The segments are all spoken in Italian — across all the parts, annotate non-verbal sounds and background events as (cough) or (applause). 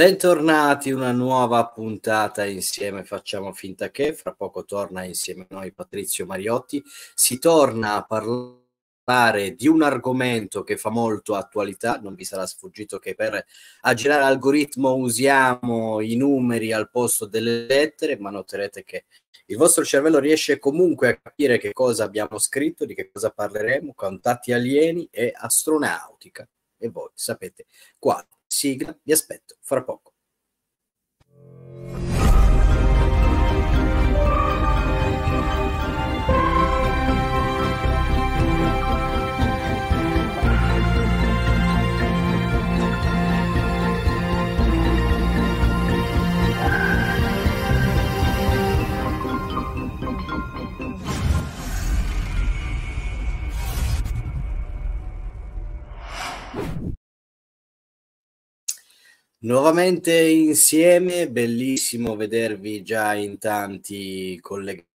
Bentornati, una nuova puntata insieme, facciamo finta che fra poco torna insieme a noi Patrizio Mariotti, si torna a parlare di un argomento che fa molto attualità, non vi sarà sfuggito che per aggirare l'algoritmo usiamo i numeri al posto delle lettere, ma noterete che il vostro cervello riesce comunque a capire che cosa abbiamo scritto, di che cosa parleremo, contatti alieni e astronautica, e voi sapete quale. Sigla, vi aspetto fra poco. Nuovamente insieme, bellissimo vedervi già in tanti collegati,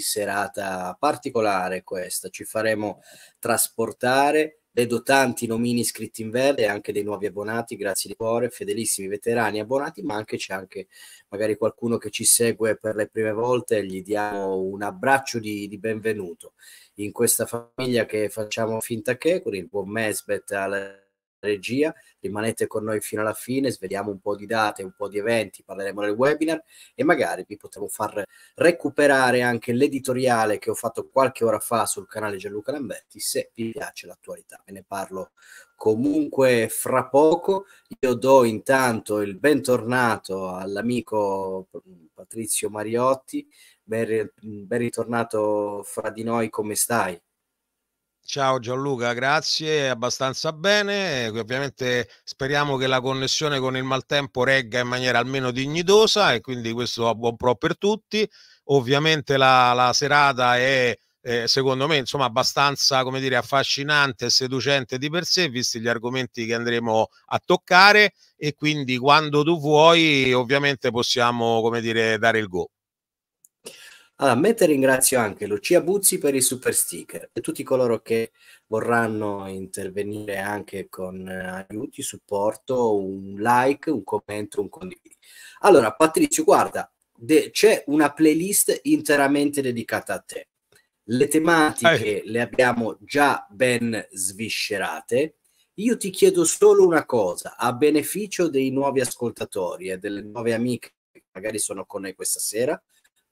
serata particolare questa, ci faremo trasportare, vedo tanti nomini iscritti in verde anche dei nuovi abbonati, grazie di cuore, fedelissimi veterani abbonati, ma anche c'è anche magari qualcuno che ci segue per le prime volte, gli diamo un abbraccio di, di benvenuto in questa famiglia che facciamo finta che con il buon Mesbet al regia, rimanete con noi fino alla fine, sveliamo un po' di date, un po' di eventi, parleremo del webinar e magari vi potremo far recuperare anche l'editoriale che ho fatto qualche ora fa sul canale Gianluca Lamberti se vi piace l'attualità. Ve ne parlo comunque fra poco. Io do intanto il bentornato all'amico Patrizio Mariotti, ben ritornato fra di noi, come stai? Ciao Gianluca, grazie, abbastanza bene. Ovviamente speriamo che la connessione con il maltempo regga in maniera almeno dignitosa e quindi questo a buon pro per tutti. Ovviamente la, la serata è, eh, secondo me, insomma, abbastanza, come dire, affascinante e seducente di per sé, visti gli argomenti che andremo a toccare e quindi quando tu vuoi, ovviamente possiamo, come dire, dare il go. Allora, mentre ringrazio anche Lucia Buzzi per il super sticker e tutti coloro che vorranno intervenire anche con eh, aiuti, supporto, un like, un commento, un condividi. Allora, Patrizio, guarda, de- c'è una playlist interamente dedicata a te. Le tematiche eh. le abbiamo già ben sviscerate. Io ti chiedo solo una cosa, a beneficio dei nuovi ascoltatori e delle nuove amiche che magari sono con noi questa sera,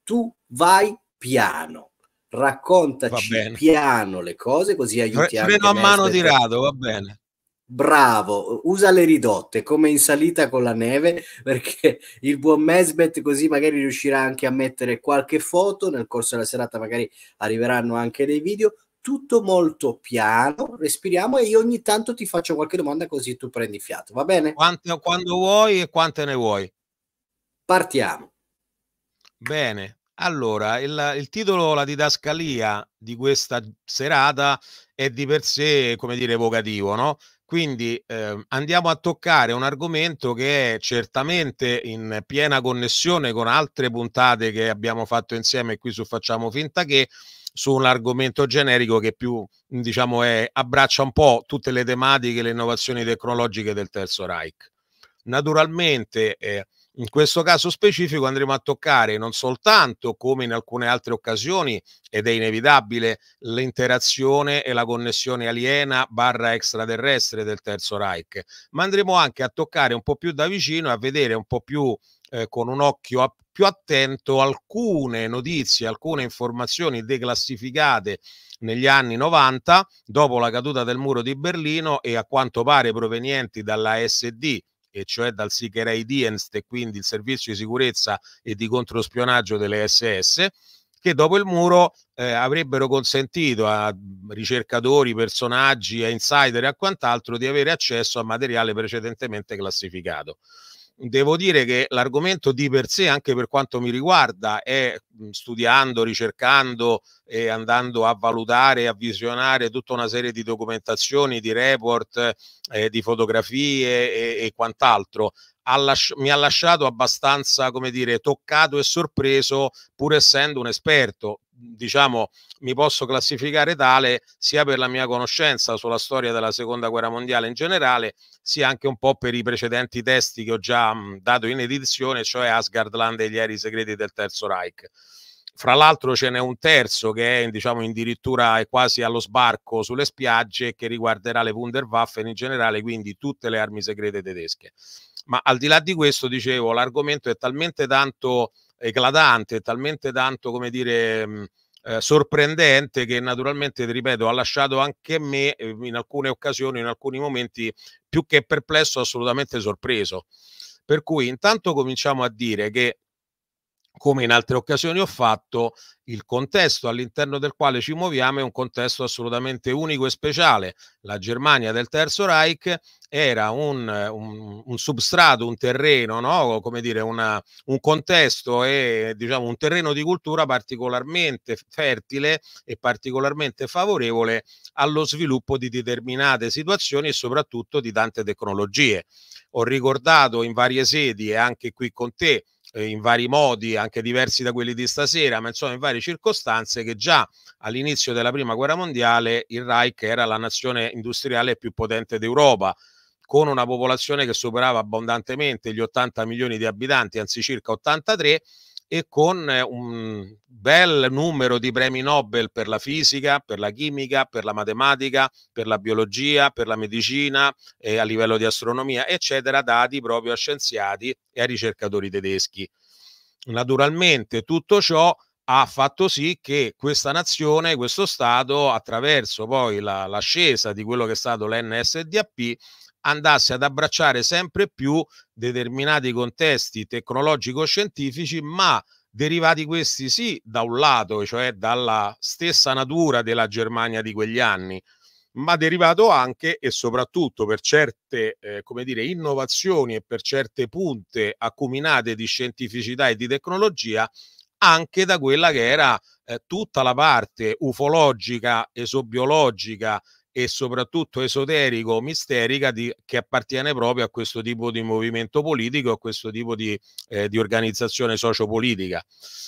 tu vai piano, raccontaci piano le cose così aiutiamo. Prendo a mano di rado, va bene. Bravo, usa le ridotte come in salita con la neve (laughs) perché il buon Mesbet così magari riuscirà anche a mettere qualche foto, nel corso della serata magari arriveranno anche dei video, tutto molto piano, respiriamo e io ogni tanto ti faccio qualche domanda così tu prendi fiato, va bene? Quanto, quando vuoi e quante ne vuoi. Partiamo. Bene, allora il, il, titolo, la didascalia di questa serata è di per sé, come dire, evocativo, no? Quindi eh, andiamo a toccare un argomento che è certamente in piena connessione con altre puntate che abbiamo fatto insieme qui su Facciamo Finta che, su un argomento generico che più diciamo è, abbraccia un po' tutte le tematiche, le innovazioni tecnologiche del Terzo Reich. Naturalmente eh, in questo caso specifico andremo a toccare non soltanto, come in alcune altre occasioni, ed è inevitabile, l'interazione e la connessione aliena barra extraterrestre del Terzo Reich, ma andremo anche a toccare un po' più da vicino, e a vedere un po' più eh, con un occhio a, più attento alcune notizie, alcune informazioni declassificate negli anni 90, dopo la caduta del muro di Berlino e a quanto pare provenienti dalla SD e cioè dal Seeker IDENST e quindi il servizio di sicurezza e di controspionaggio delle SS, che dopo il muro eh, avrebbero consentito a mm, ricercatori, personaggi, a insider e a quant'altro di avere accesso a materiale precedentemente classificato devo dire che l'argomento di per sé, anche per quanto mi riguarda, è mhmm, studiando, ricercando e andando a valutare, a visionare tutta una serie di documentazioni, di report, eh, di fotografie e, e quant'altro. Ha lasci- mi ha lasciato abbastanza, come dire, toccato e sorpreso, pur essendo un esperto diciamo, mi posso classificare tale sia per la mia conoscenza sulla storia della seconda guerra mondiale in generale, sia anche un po' per i precedenti testi che ho già mh, dato in edizione, cioè Asgard Land e gli aerei segreti del Terzo Reich. Fra l'altro ce n'è un terzo che è diciamo, addirittura è quasi allo sbarco sulle spiagge che riguarderà le Wunderwaffen in generale, quindi tutte le armi segrete tedesche. Ma al di là di questo, dicevo, l'argomento è talmente tanto eclatante, talmente tanto, come dire... Mm, eh, sorprendente che naturalmente, ripeto, ha lasciato anche me eh, in alcune occasioni, in alcuni momenti, più che perplesso, assolutamente sorpreso. Per cui intanto cominciamo a dire che come in altre occasioni ho fatto, il contesto all'interno del quale ci muoviamo è un contesto assolutamente unico e speciale. La Germania del Terzo Reich era un, un, un substrato, un terreno, no? come dire, una, un contesto e diciamo, un terreno di cultura particolarmente fertile e particolarmente favorevole allo sviluppo di determinate situazioni e soprattutto di tante tecnologie. Ho ricordato in varie sedi e anche qui con te eh, in vari modi, anche diversi da quelli di stasera, ma insomma in varie circostanze, che già all'inizio della Prima Guerra Mondiale il Reich era la nazione industriale più potente d'Europa con una popolazione che superava abbondantemente gli 80 milioni di abitanti, anzi circa 83, e con eh, un bel numero di premi Nobel per la fisica, per la chimica, per la matematica, per la biologia, per la medicina, eh, a livello di astronomia, eccetera, dati proprio a scienziati e a ricercatori tedeschi. Naturalmente tutto ciò ha fatto sì che questa nazione, questo Stato, attraverso poi la, l'ascesa di quello che è stato l'NSDAP, andasse ad abbracciare sempre più determinati contesti tecnologico-scientifici, ma derivati questi sì da un lato, cioè dalla stessa natura della Germania di quegli anni, ma derivato anche e soprattutto per certe eh, come dire, innovazioni e per certe punte acuminate di scientificità e di tecnologia anche da quella che era eh, tutta la parte ufologica, esobiologica, e soprattutto esoterico, misterica, di, che appartiene proprio a questo tipo di movimento politico, a questo tipo di, eh, di organizzazione sociopolitica.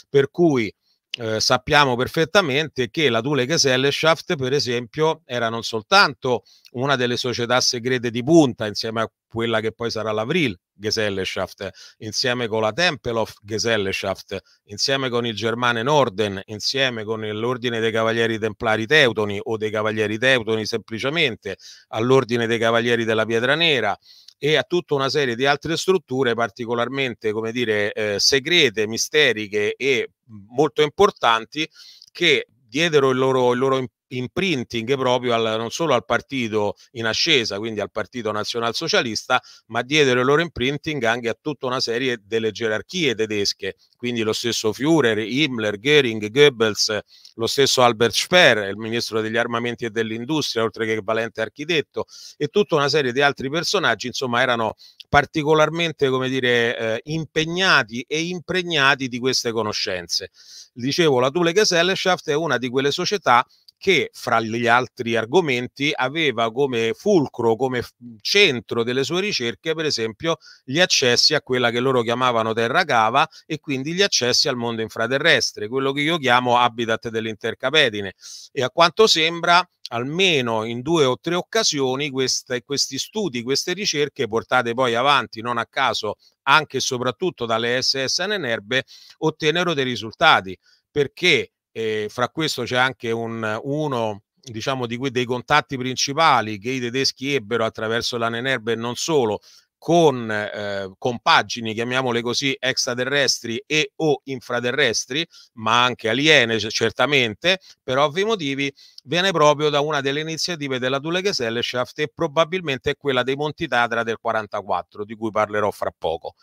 Per cui eh, sappiamo perfettamente che la Thule Gesellschaft, per esempio, era non soltanto una delle società segrete di punta, insieme a quella che poi sarà l'Avril Gesellschaft, insieme con la Tempelhof Gesellschaft, insieme con il Germane Norden, insieme con l'Ordine dei Cavalieri Templari Teutoni o dei Cavalieri Teutoni semplicemente, all'Ordine dei Cavalieri della Pietra Nera, e a tutta una serie di altre strutture particolarmente, come dire, eh, segrete, misteriche e molto importanti che diedero il loro, il loro impegno imprinting proprio al, non solo al partito in ascesa, quindi al partito nazionalsocialista, ma diedero il loro imprinting anche a tutta una serie delle gerarchie tedesche, quindi lo stesso Führer, Himmler, Goering, Goebbels, lo stesso Albert Speer, il ministro degli armamenti e dell'industria, oltre che valente architetto, e tutta una serie di altri personaggi, insomma, erano particolarmente come dire, eh, impegnati e impregnati di queste conoscenze. Dicevo, la Thule Gesellschaft è una di quelle società che fra gli altri argomenti aveva come fulcro, come centro delle sue ricerche, per esempio, gli accessi a quella che loro chiamavano terra cava e quindi gli accessi al mondo infraterrestre, quello che io chiamo habitat dell'intercapedine. E a quanto sembra almeno in due o tre occasioni queste, questi studi, queste ricerche portate poi avanti non a caso anche e soprattutto dalle SS Nenerbe, ottennero dei risultati perché e fra questo c'è anche un, uno diciamo, di que- dei contatti principali che i tedeschi ebbero attraverso la Nenerbe e non solo, con eh, compagini, chiamiamole così, extraterrestri e o infraterrestri, ma anche aliene certamente, per ovvi motivi, viene proprio da una delle iniziative della Dule Gesellschaft e probabilmente è quella dei Monti Tatra del 44, di cui parlerò fra poco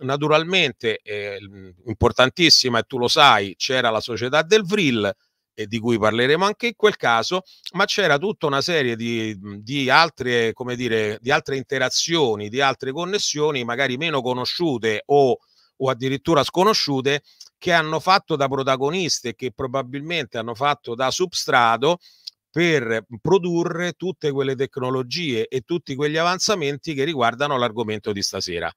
naturalmente eh, importantissima, e tu lo sai, c'era la società del Vril, e eh, di cui parleremo anche in quel caso, ma c'era tutta una serie di, di, altre, come dire, di altre interazioni, di altre connessioni, magari meno conosciute o, o addirittura sconosciute, che hanno fatto da protagoniste, che probabilmente hanno fatto da substrato per produrre tutte quelle tecnologie e tutti quegli avanzamenti che riguardano l'argomento di stasera.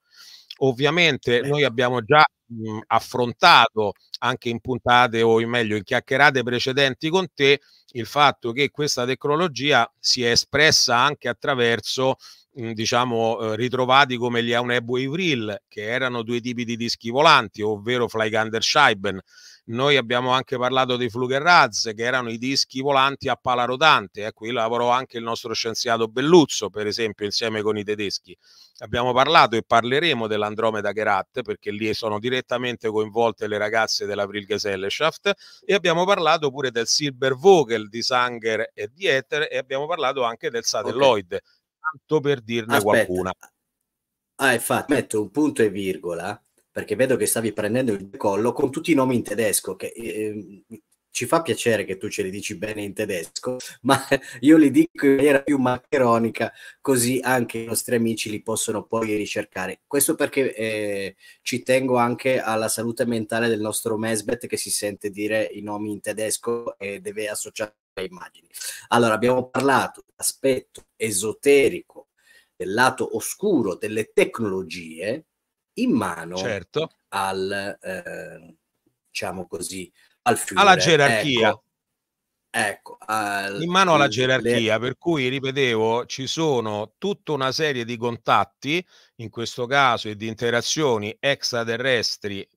Ovviamente noi abbiamo già mh, mhmm, affrontato anche in puntate o in meglio in chiacchierate precedenti con te il fatto che questa tecnologia si è espressa anche attraverso mhmm, diciamo eh, ritrovati come gli Aunebo e i Vril che erano due tipi di dischi volanti ovvero Flygander Scheiben noi abbiamo anche parlato dei Flugerraz, che erano i dischi volanti a pala rotante, eh, qui lavorò anche il nostro scienziato Belluzzo, per esempio, insieme con i tedeschi. Abbiamo parlato e parleremo dell'Andromeda Gerat, perché lì sono direttamente coinvolte le ragazze della Brilgesellschaft, e abbiamo parlato pure del Silber Vogel di Sanger e di Ether, e abbiamo parlato anche del Satelloid, okay. tanto per dirne Aspetta. qualcuna. Ah, infatti, metto un punto e virgola perché vedo che stavi prendendo il collo con tutti i nomi in tedesco, che eh, ci fa piacere che tu ce li dici bene in tedesco, (laughs) ma io li dico in maniera più maccheronica, così anche i nostri amici li possono poi ricercare. Questo perché eh, ci tengo anche alla salute mentale del nostro Mesbet che si sente dire i nomi in tedesco e deve associare le immagini. Allora, abbiamo parlato dell'aspetto esoterico, del lato oscuro delle tecnologie, in mano certo. al, eh, diciamo così, al Führer. Alla gerarchia. Ecco, ecco al, in mano alla gerarchia, le... per cui, ripetevo, ci sono tutta una serie di contatti, in questo caso, e di interazioni extraterrestri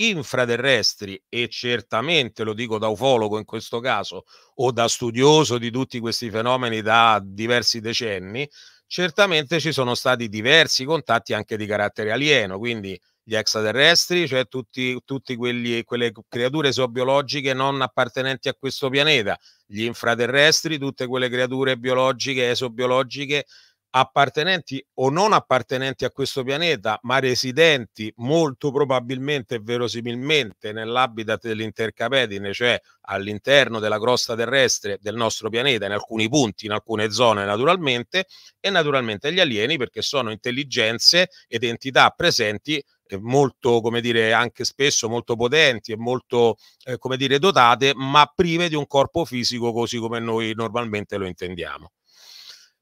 infraterrestri e certamente lo dico da ufologo in questo caso o da studioso di tutti questi fenomeni da diversi decenni certamente ci sono stati diversi contatti anche di carattere alieno, quindi gli extraterrestri, cioè tutti, tutti quelli, quelle creature zoobiologiche non appartenenti a questo pianeta, gli infraterrestri, tutte quelle creature biologiche, esobiologiche appartenenti o non appartenenti a questo pianeta, ma residenti molto probabilmente e verosimilmente nell'habitat dell'intercapedine, cioè all'interno della crosta terrestre del nostro pianeta, in alcuni punti, in alcune zone naturalmente, e naturalmente gli alieni perché sono intelligenze ed entità presenti eh, molto, come dire, anche spesso molto potenti e molto, eh, come dire, dotate, ma prive di un corpo fisico così come noi normalmente lo intendiamo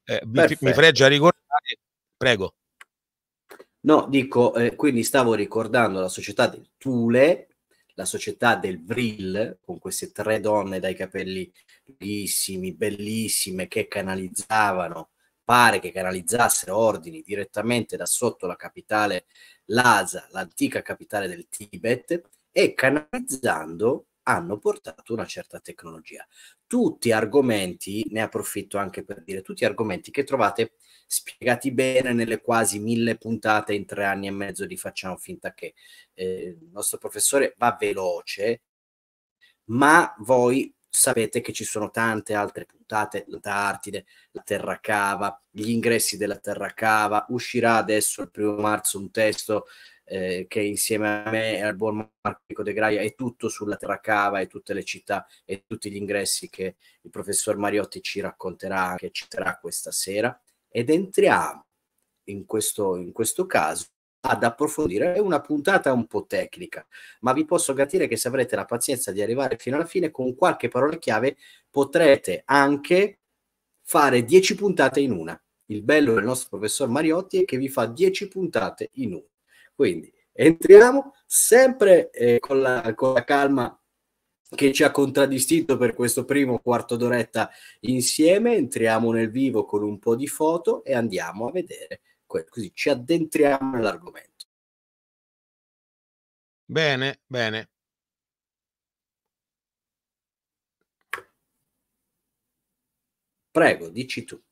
eh, mi a ricordare, prego. No, dico, eh, quindi stavo ricordando la società del Thule, la società del Vril, con queste tre donne dai capelli lunghissimi, bellissime, che canalizzavano, pare che canalizzassero ordini direttamente da sotto la capitale Lhasa, l'antica capitale del Tibet, e canalizzando hanno portato una certa tecnologia. Tutti argomenti, ne approfitto anche per dire, tutti argomenti che trovate spiegati bene nelle quasi mille puntate in tre anni e mezzo di facciamo finta che eh, il nostro professore va veloce, ma voi sapete che ci sono tante altre puntate, l'Antartide, la Terra Cava, gli ingressi della Terra Cava, uscirà adesso il primo marzo un testo eh, che insieme a me e al buon Marco De Graia è tutto sulla Terracava e tutte le città e tutti gli ingressi che il professor Mariotti ci racconterà, che ci citerà questa sera. Ed entriamo in questo, in questo caso ad approfondire. È una puntata un po' tecnica, ma vi posso garantire che se avrete la pazienza di arrivare fino alla fine con qualche parola chiave potrete anche fare 10 puntate in una. Il bello del nostro professor Mariotti è che vi fa 10 puntate in una. Quindi entriamo sempre eh, con, la, con la calma che ci ha contraddistinto per questo primo quarto d'oretta insieme, entriamo nel vivo con un po' di foto e andiamo a vedere, così ci addentriamo nell'argomento. Bene, bene. Prego, dici tu.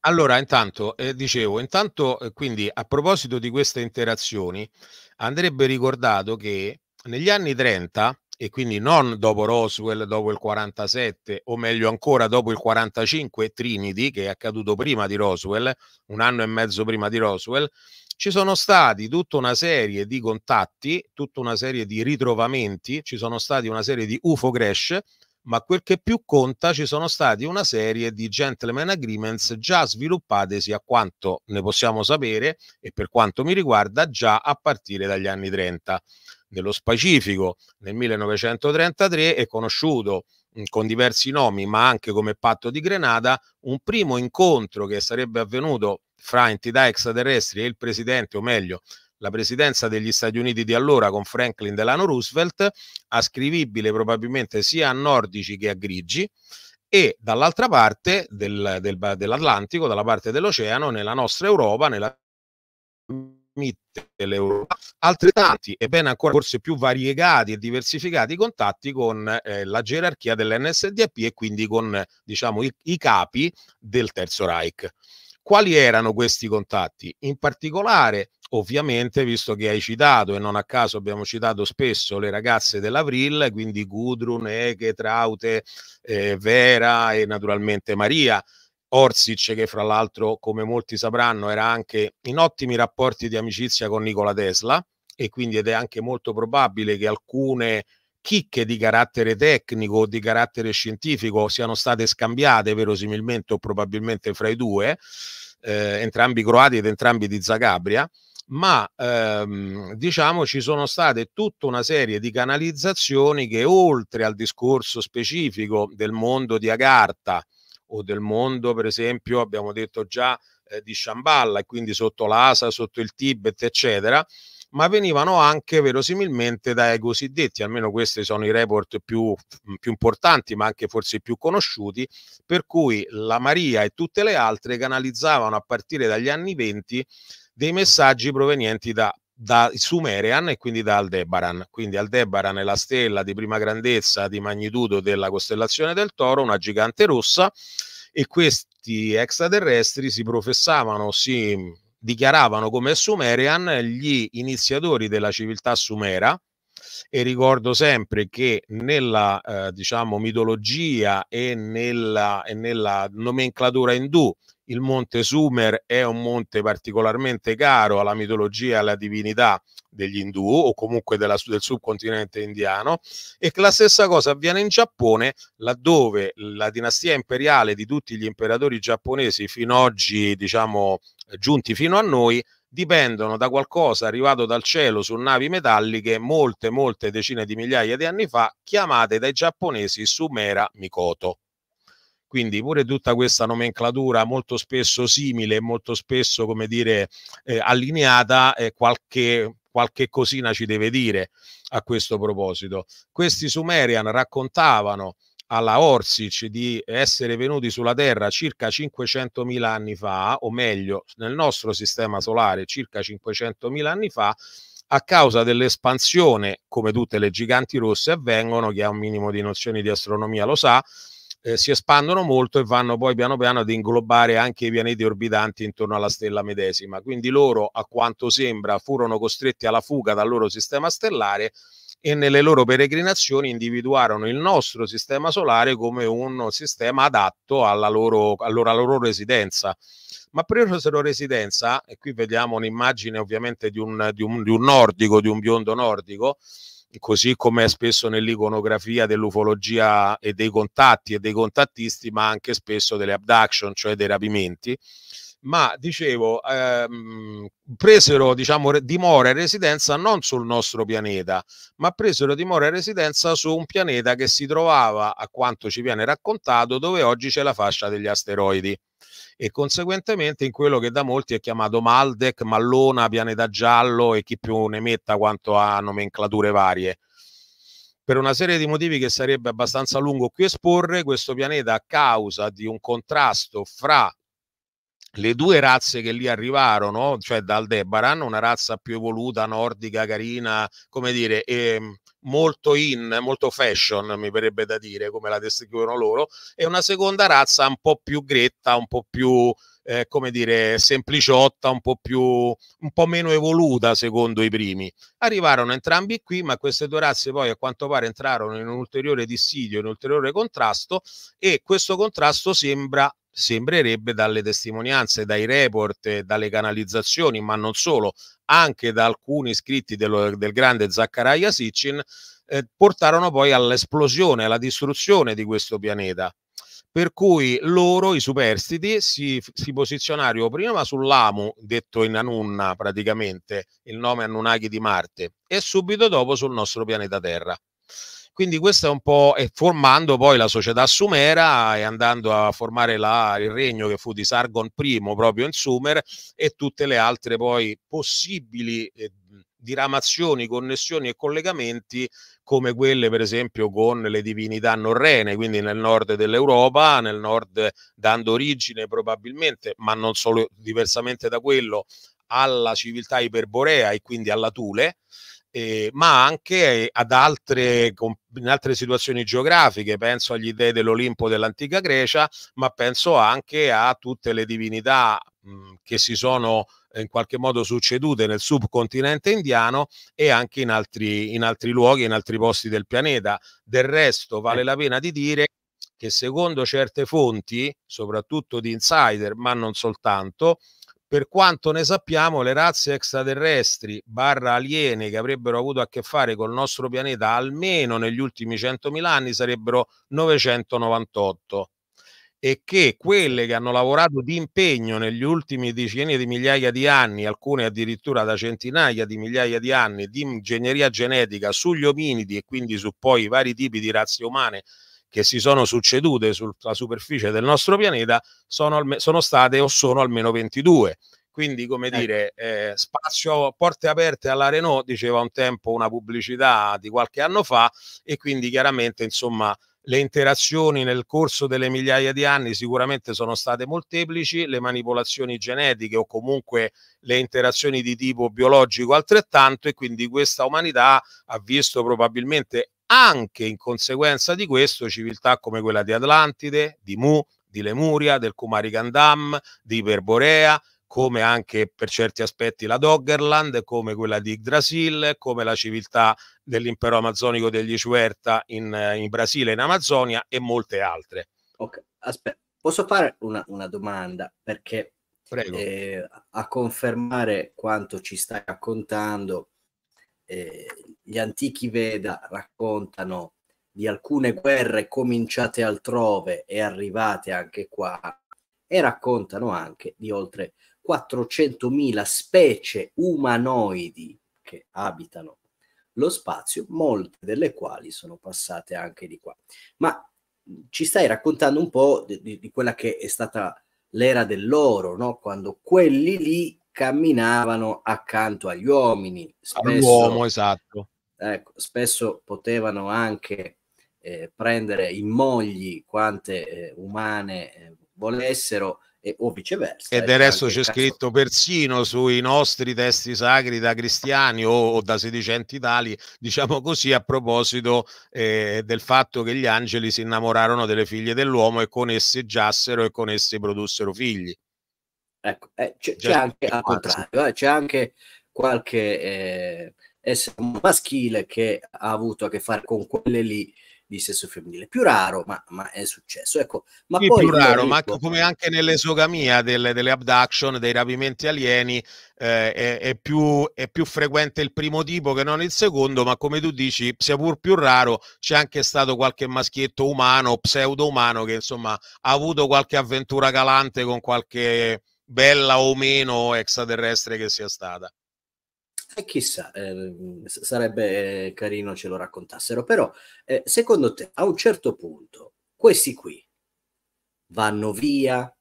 Allora, intanto, eh, dicevo, intanto, eh, quindi a proposito di queste interazioni, andrebbe ricordato che negli anni 30, e quindi non dopo Roswell, dopo il 47, o meglio ancora dopo il 45 Trinity, che è accaduto prima di Roswell, un anno e mezzo prima di Roswell, ci sono stati tutta una serie di contatti, tutta una serie di ritrovamenti, ci sono stati una serie di UFO crash ma quel che più conta ci sono stati una serie di gentleman agreements già sviluppatesi a quanto ne possiamo sapere e per quanto mi riguarda già a partire dagli anni 30. Nello specifico, nel 1933 è conosciuto con diversi nomi, ma anche come patto di Grenada, un primo incontro che sarebbe avvenuto fra entità extraterrestri e il presidente, o meglio, la presidenza degli Stati Uniti di allora con Franklin Delano Roosevelt, ascrivibile probabilmente sia a nordici che a grigi, e dall'altra parte del, del, dell'Atlantico, dalla parte dell'oceano, nella nostra Europa, nella dell'Europa, altrettanti e ben ancora forse più variegati e diversificati contatti con eh, la gerarchia dell'NSDAP e quindi con diciamo, i, i capi del Terzo Reich. Quali erano questi contatti? In particolare, ovviamente, visto che hai citato e non a caso abbiamo citato spesso le ragazze dell'Avril, quindi Gudrun, Eche, Traute, eh, Vera e naturalmente Maria. Orsic, che fra l'altro, come molti sapranno, era anche in ottimi rapporti di amicizia con Nikola Tesla e quindi ed è anche molto probabile che alcune chicche di carattere tecnico o di carattere scientifico siano state scambiate verosimilmente o probabilmente fra i due, eh, entrambi croati ed entrambi di Zagabria, ma ehm, diciamo ci sono state tutta una serie di canalizzazioni che oltre al discorso specifico del mondo di Agartha o del mondo per esempio abbiamo detto già eh, di Shambhala e quindi sotto l'Asa, sotto il Tibet eccetera, ma venivano anche verosimilmente dai cosiddetti, almeno questi sono i report più, mhmm, più importanti, ma anche forse i più conosciuti, per cui la Maria e tutte le altre canalizzavano a partire dagli anni 20 dei messaggi provenienti da da Sumerian e quindi da Aldebaran. Quindi Aldebaran è la stella di prima grandezza di magnitudo della costellazione del Toro, una gigante rossa e questi extraterrestri si professavano, si dichiaravano come Sumerian gli iniziatori della civiltà sumera, e ricordo sempre che nella eh, diciamo mitologia e nella, e nella nomenclatura indù il monte Sumer è un monte particolarmente caro alla mitologia e alla divinità degli indù o comunque della, del subcontinente indiano e che la stessa cosa avviene in Giappone laddove la dinastia imperiale di tutti gli imperatori giapponesi fino ad oggi diciamo giunti fino a noi dipendono da qualcosa arrivato dal cielo su navi metalliche molte, molte decine di migliaia di anni fa, chiamate dai giapponesi Sumera Mikoto. Quindi pure tutta questa nomenclatura molto spesso simile, molto spesso, come dire, eh, allineata, eh, qualche, qualche cosina ci deve dire a questo proposito. Questi Sumerian raccontavano alla Orsic di essere venuti sulla Terra circa 500.000 anni fa, o meglio, nel nostro sistema solare circa 500.000 anni fa, a causa dell'espansione, come tutte le giganti rosse avvengono, chi ha un minimo di nozioni di astronomia lo sa, eh, si espandono molto e vanno poi piano piano ad inglobare anche i pianeti orbitanti intorno alla stella medesima. Quindi loro, a quanto sembra, furono costretti alla fuga dal loro sistema stellare e nelle loro peregrinazioni individuarono il nostro sistema solare come un sistema adatto alla loro, alla loro residenza. Ma presero residenza, e qui vediamo un'immagine ovviamente di un, di, un, di un nordico, di un biondo nordico, così come è spesso nell'iconografia dell'ufologia e dei contatti e dei contattisti, ma anche spesso delle abduction, cioè dei rapimenti ma dicevo, ehm, presero diciamo, dimora e residenza non sul nostro pianeta, ma presero dimora e residenza su un pianeta che si trovava, a quanto ci viene raccontato, dove oggi c'è la fascia degli asteroidi e conseguentemente in quello che da molti è chiamato Maldec, Mallona, pianeta giallo e chi più ne metta quanto a nomenclature varie. Per una serie di motivi che sarebbe abbastanza lungo qui esporre, questo pianeta a causa di un contrasto fra le due razze che lì arrivarono, cioè da Aldebaran, una razza più evoluta, nordica, carina, come dire, ehm, molto in, molto fashion, mi verrebbe da dire, come la descrivono loro, e una seconda razza un po' più gretta, un po' più eh, come dire, sempliciotta, un po, più, un po' meno evoluta secondo i primi. Arrivarono entrambi qui, ma queste due razze poi a quanto pare entrarono in un ulteriore dissidio, in un ulteriore contrasto e questo contrasto sembra sembrerebbe dalle testimonianze, dai report, dalle canalizzazioni, ma non solo, anche da alcuni scritti del, del grande Zaccaria Sitchin, eh, portarono poi all'esplosione, alla distruzione di questo pianeta per cui loro, i superstiti, si, si posizionarono prima sull'Amu, detto in Anunna praticamente, il nome Anunnaki di Marte, e subito dopo sul nostro pianeta Terra. Quindi questo è un po' e formando poi la società sumera e andando a formare la, il regno che fu di Sargon I proprio in Sumer e tutte le altre poi possibili eh, diramazioni, connessioni e collegamenti come quelle per esempio con le divinità norrene, quindi nel nord dell'Europa, nel nord dando origine probabilmente, ma non solo diversamente da quello, alla civiltà iperborea e quindi alla Tule, eh, ma anche ad altre, in altre situazioni geografiche, penso agli dei dell'Olimpo dell'antica Grecia, ma penso anche a tutte le divinità Mhmm, che si sono eh, in qualche modo succedute nel subcontinente indiano e anche in altri, in altri luoghi, in altri posti del pianeta. Del resto vale la pena di dire che secondo certe fonti, soprattutto di insider, ma non soltanto, per quanto ne sappiamo, le razze extraterrestri barra aliene che avrebbero avuto a che fare col nostro pianeta almeno negli ultimi 100.000 anni sarebbero 998 e che quelle che hanno lavorato di impegno negli ultimi decine di migliaia di anni, alcune addirittura da centinaia di migliaia di anni, di ingegneria genetica sugli ominidi e quindi su poi i vari tipi di razze umane che si sono succedute sulla superficie del nostro pianeta, sono, sono state o sono almeno 22. Quindi, come ecco. dire, eh, spazio, porte aperte alla Renault, diceva un tempo una pubblicità di qualche anno fa, e quindi chiaramente, insomma, le interazioni nel corso delle migliaia di anni sicuramente sono state molteplici, le manipolazioni genetiche o comunque le interazioni di tipo biologico altrettanto e quindi questa umanità ha visto probabilmente anche in conseguenza di questo civiltà come quella di Atlantide, di Mu, di Lemuria, del Kumari Gandam, di Iperborea, come anche per certi aspetti la Doggerland, come quella di Yggdrasil, come la civiltà dell'impero amazzonico degli Ciuerta in, eh, in Brasile, in Amazzonia e molte altre. Ok, aspetta, posso fare una, una domanda? Perché eh, a confermare quanto ci stai raccontando, eh, gli antichi Veda raccontano di alcune guerre cominciate altrove e arrivate anche qua, e raccontano anche di oltre 400.000 specie umanoidi che abitano lo spazio, molte delle quali sono passate anche di qua. Ma ci stai raccontando un po' di, di quella che è stata l'era dell'oro, no? quando quelli lì camminavano accanto agli uomini. Spesso, All'uomo, esatto. Ecco, spesso potevano anche eh, prendere in mogli quante eh, umane eh, volessero, e, o viceversa. E del resto c'è caso... scritto persino sui nostri testi sacri da cristiani o, o da sedicenti tali, diciamo così, a proposito eh, del fatto che gli angeli si innamorarono delle figlie dell'uomo e con esse giassero e con esse produssero figli. Ecco, eh, c'è, c'è, anche al contrario, eh, c'è anche qualche eh, essere maschile che ha avuto a che fare con quelle lì di sesso femminile. Più raro, ma, ma è successo. Ecco, ma sì, poi, più raro, ma dico... come anche nell'esogamia delle, delle, abduction, dei rapimenti alieni, eh, è, è, più, è più frequente il primo tipo che non il secondo, ma come tu dici, sia pur più raro, c'è anche stato qualche maschietto umano, pseudo-umano, che insomma ha avuto qualche avventura galante con qualche bella o meno extraterrestre che sia stata e chissà, ehm, eh, sarebbe carino ce lo raccontassero, però eh, secondo te a un certo punto questi qui vanno via,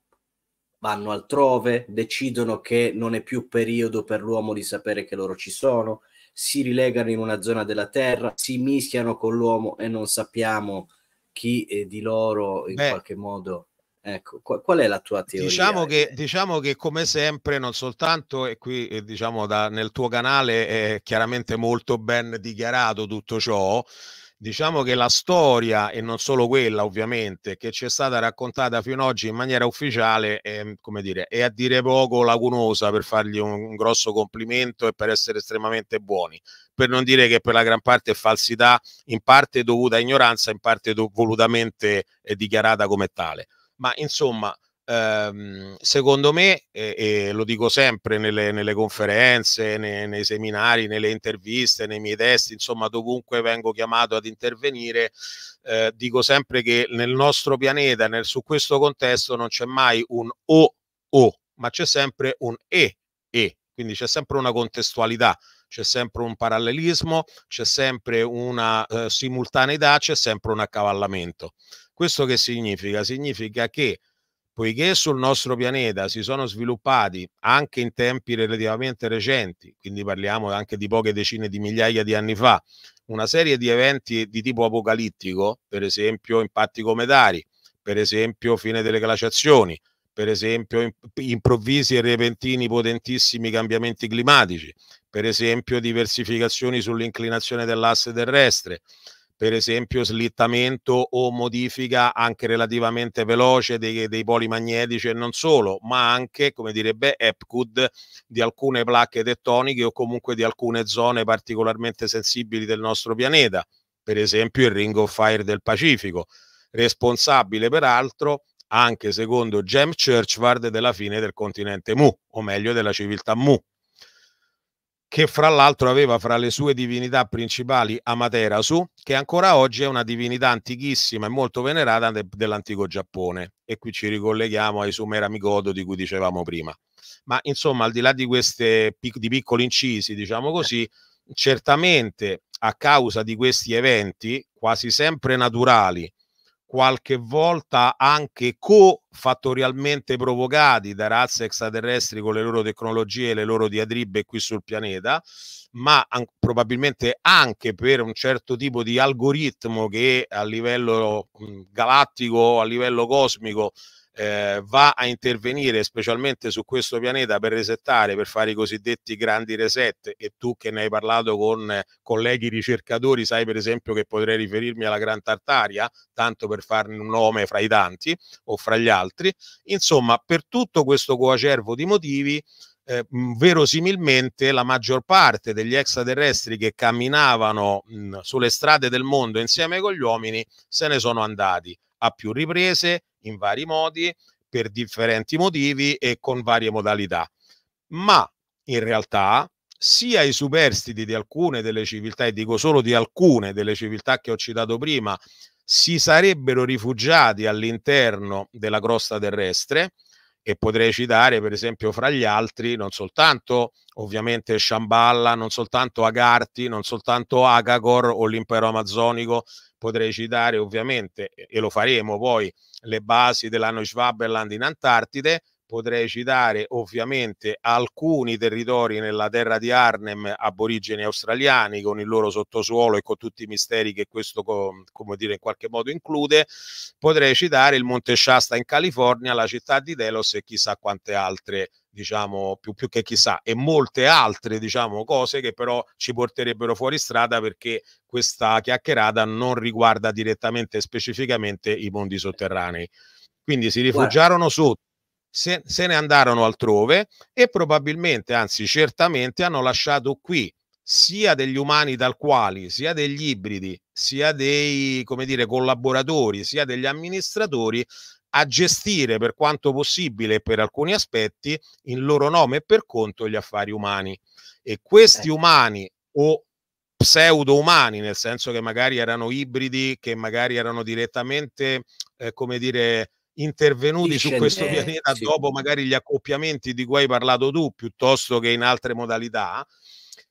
vanno altrove, decidono che non è più periodo per l'uomo di sapere che loro ci sono, si rilegano in una zona della Terra, si mischiano con l'uomo e non sappiamo chi eh, di loro in Beh, qualche modo... Ecco, qual, qual, è la tua teoria? Diciamo che, diciamo che come sempre, non soltanto, e qui eh, diciamo da, nel tuo canale è chiaramente molto ben dichiarato tutto ciò, diciamo che la storia, e non solo quella ovviamente, che ci è stata raccontata fino ad oggi in maniera ufficiale, è, come dire, è a dire poco lacunosa per fargli un, un grosso complimento e per essere estremamente buoni, per non dire che per la gran parte è falsità, in parte dovuta a ignoranza, in parte do- volutamente dichiarata come tale ma insomma, ehm, secondo me, e, lo dico sempre nelle, nelle conferenze, nei, nei, seminari, nelle interviste, nei miei testi, insomma, dovunque vengo chiamato ad intervenire, eh, dico sempre che nel nostro pianeta, nel, su questo contesto, non c'è mai un o o, ma c'è sempre un e e, quindi c'è sempre una contestualità c'è sempre un parallelismo, c'è sempre una eh, simultaneità, c'è sempre un accavallamento. Questo che significa? Significa che poiché sul nostro pianeta si sono sviluppati anche in tempi relativamente recenti, quindi parliamo anche di poche decine di migliaia di anni fa, una serie di eventi di tipo apocalittico, per esempio impatti cometari, per esempio fine delle glaciazioni, per esempio improvvisi e repentini potentissimi cambiamenti climatici, per esempio diversificazioni sull'inclinazione dell'asse terrestre, per esempio slittamento o modifica anche relativamente veloce dei, dei poli magnetici e non solo, ma anche, come direbbe EPCUD, di alcune placche tettoniche o comunque di alcune zone particolarmente sensibili del nostro pianeta, per esempio il Ring of Fire del Pacifico, responsabile peraltro anche secondo James Churchward della fine del continente Mu, o meglio della civiltà Mu che fra l'altro aveva fra le sue divinità principali Amaterasu, che ancora oggi è una divinità antichissima e molto venerata de dell'antico Giappone. E qui ci ricolleghiamo ai Sumera Mikoto di cui dicevamo prima. Ma insomma, al di là di questi pic di piccoli incisi, diciamo eh. così, certamente a causa di questi eventi quasi sempre naturali qualche volta anche co-fattorialmente provocati da razze extraterrestri con le loro tecnologie e le loro diatribe qui sul pianeta, ma an probabilmente anche per un certo tipo di algoritmo che a livello mh, mhmm, galattico, a livello cosmico, eh, va a intervenire specialmente su questo pianeta per resettare, per fare i cosiddetti grandi reset e tu che ne hai parlato con eh, colleghi ricercatori sai per esempio che potrei riferirmi alla Gran Tartaria, tanto per farne un nome fra i tanti o fra gli altri, insomma per tutto questo coacervo di motivi eh, mm, verosimilmente la maggior parte degli extraterrestri che camminavano mh, mm, sulle strade del mondo insieme con gli uomini se ne sono andati a più riprese, in vari modi, per differenti motivi e con varie modalità. Ma in realtà sia i superstiti di alcune delle civiltà, e dico solo di alcune delle civiltà che ho citato prima, si sarebbero rifugiati all'interno della crosta terrestre, e potrei citare per esempio fra gli altri non soltanto ovviamente Shamballa, non soltanto Agarthi, non soltanto Agagor o l'impero amazzonico, potrei citare ovviamente e lo faremo poi le basi dell'Anno Schwaberland in Antartide, potrei citare ovviamente alcuni territori nella terra di Arnhem aborigeni australiani con il loro sottosuolo e con tutti i misteri che questo come dire in qualche modo include potrei citare il Monte Shasta in California la città di Delos e chissà quante altre diciamo più, più che chissà e molte altre diciamo cose che però ci porterebbero fuori strada perché questa chiacchierata non riguarda direttamente e specificamente i mondi sotterranei quindi si rifugiarono sotto se, se ne andarono altrove e probabilmente, anzi certamente, hanno lasciato qui sia degli umani tal quali, sia degli ibridi, sia dei come dire, collaboratori, sia degli amministratori a gestire per quanto possibile per alcuni aspetti in loro nome e per conto gli affari umani. E questi certo. umani o pseudo-umani, nel senso che magari erano ibridi, che magari erano direttamente, eh, come dire, intervenuti su questo eh, pianeta sì. dopo magari gli accoppiamenti di cui hai parlato tu piuttosto che in altre modalità,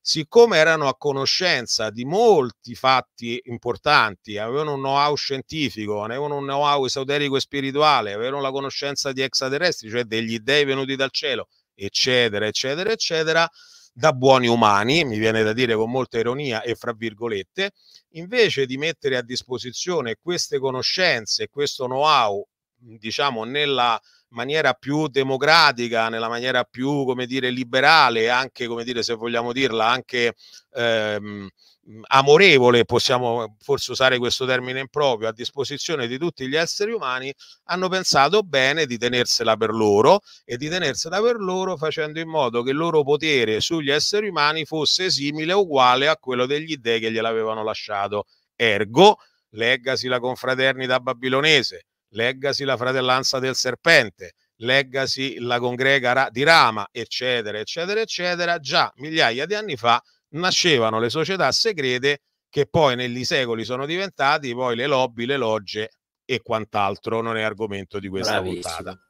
siccome erano a conoscenza di molti fatti importanti, avevano un know-how scientifico, avevano un know-how esoterico e spirituale, avevano la conoscenza di extraterrestri, cioè degli dei venuti dal cielo, eccetera, eccetera, eccetera, da buoni umani, mi viene da dire con molta ironia e fra virgolette, invece di mettere a disposizione queste conoscenze, questo know-how Mhmm, diciamo nella maniera più democratica, nella maniera più, come dire, liberale, anche, come dire, se vogliamo dirla, anche ehm, mhmm, amorevole, possiamo forse usare questo termine improprio, a disposizione di tutti gli esseri umani, hanno pensato bene di tenersela per loro e di tenersela per loro facendo in modo che il loro potere sugli esseri umani fosse simile o uguale a quello degli dei che gliel'avevano lasciato. Ergo, leggasi la confraternita babilonese, leggasi la fratellanza del serpente, leggasi la congrega di Rama, eccetera, eccetera, eccetera, già migliaia di anni fa nascevano le società segrete che poi negli secoli sono diventati poi le lobby, le logge e quant'altro, non è argomento di questa Bravissimo. puntata.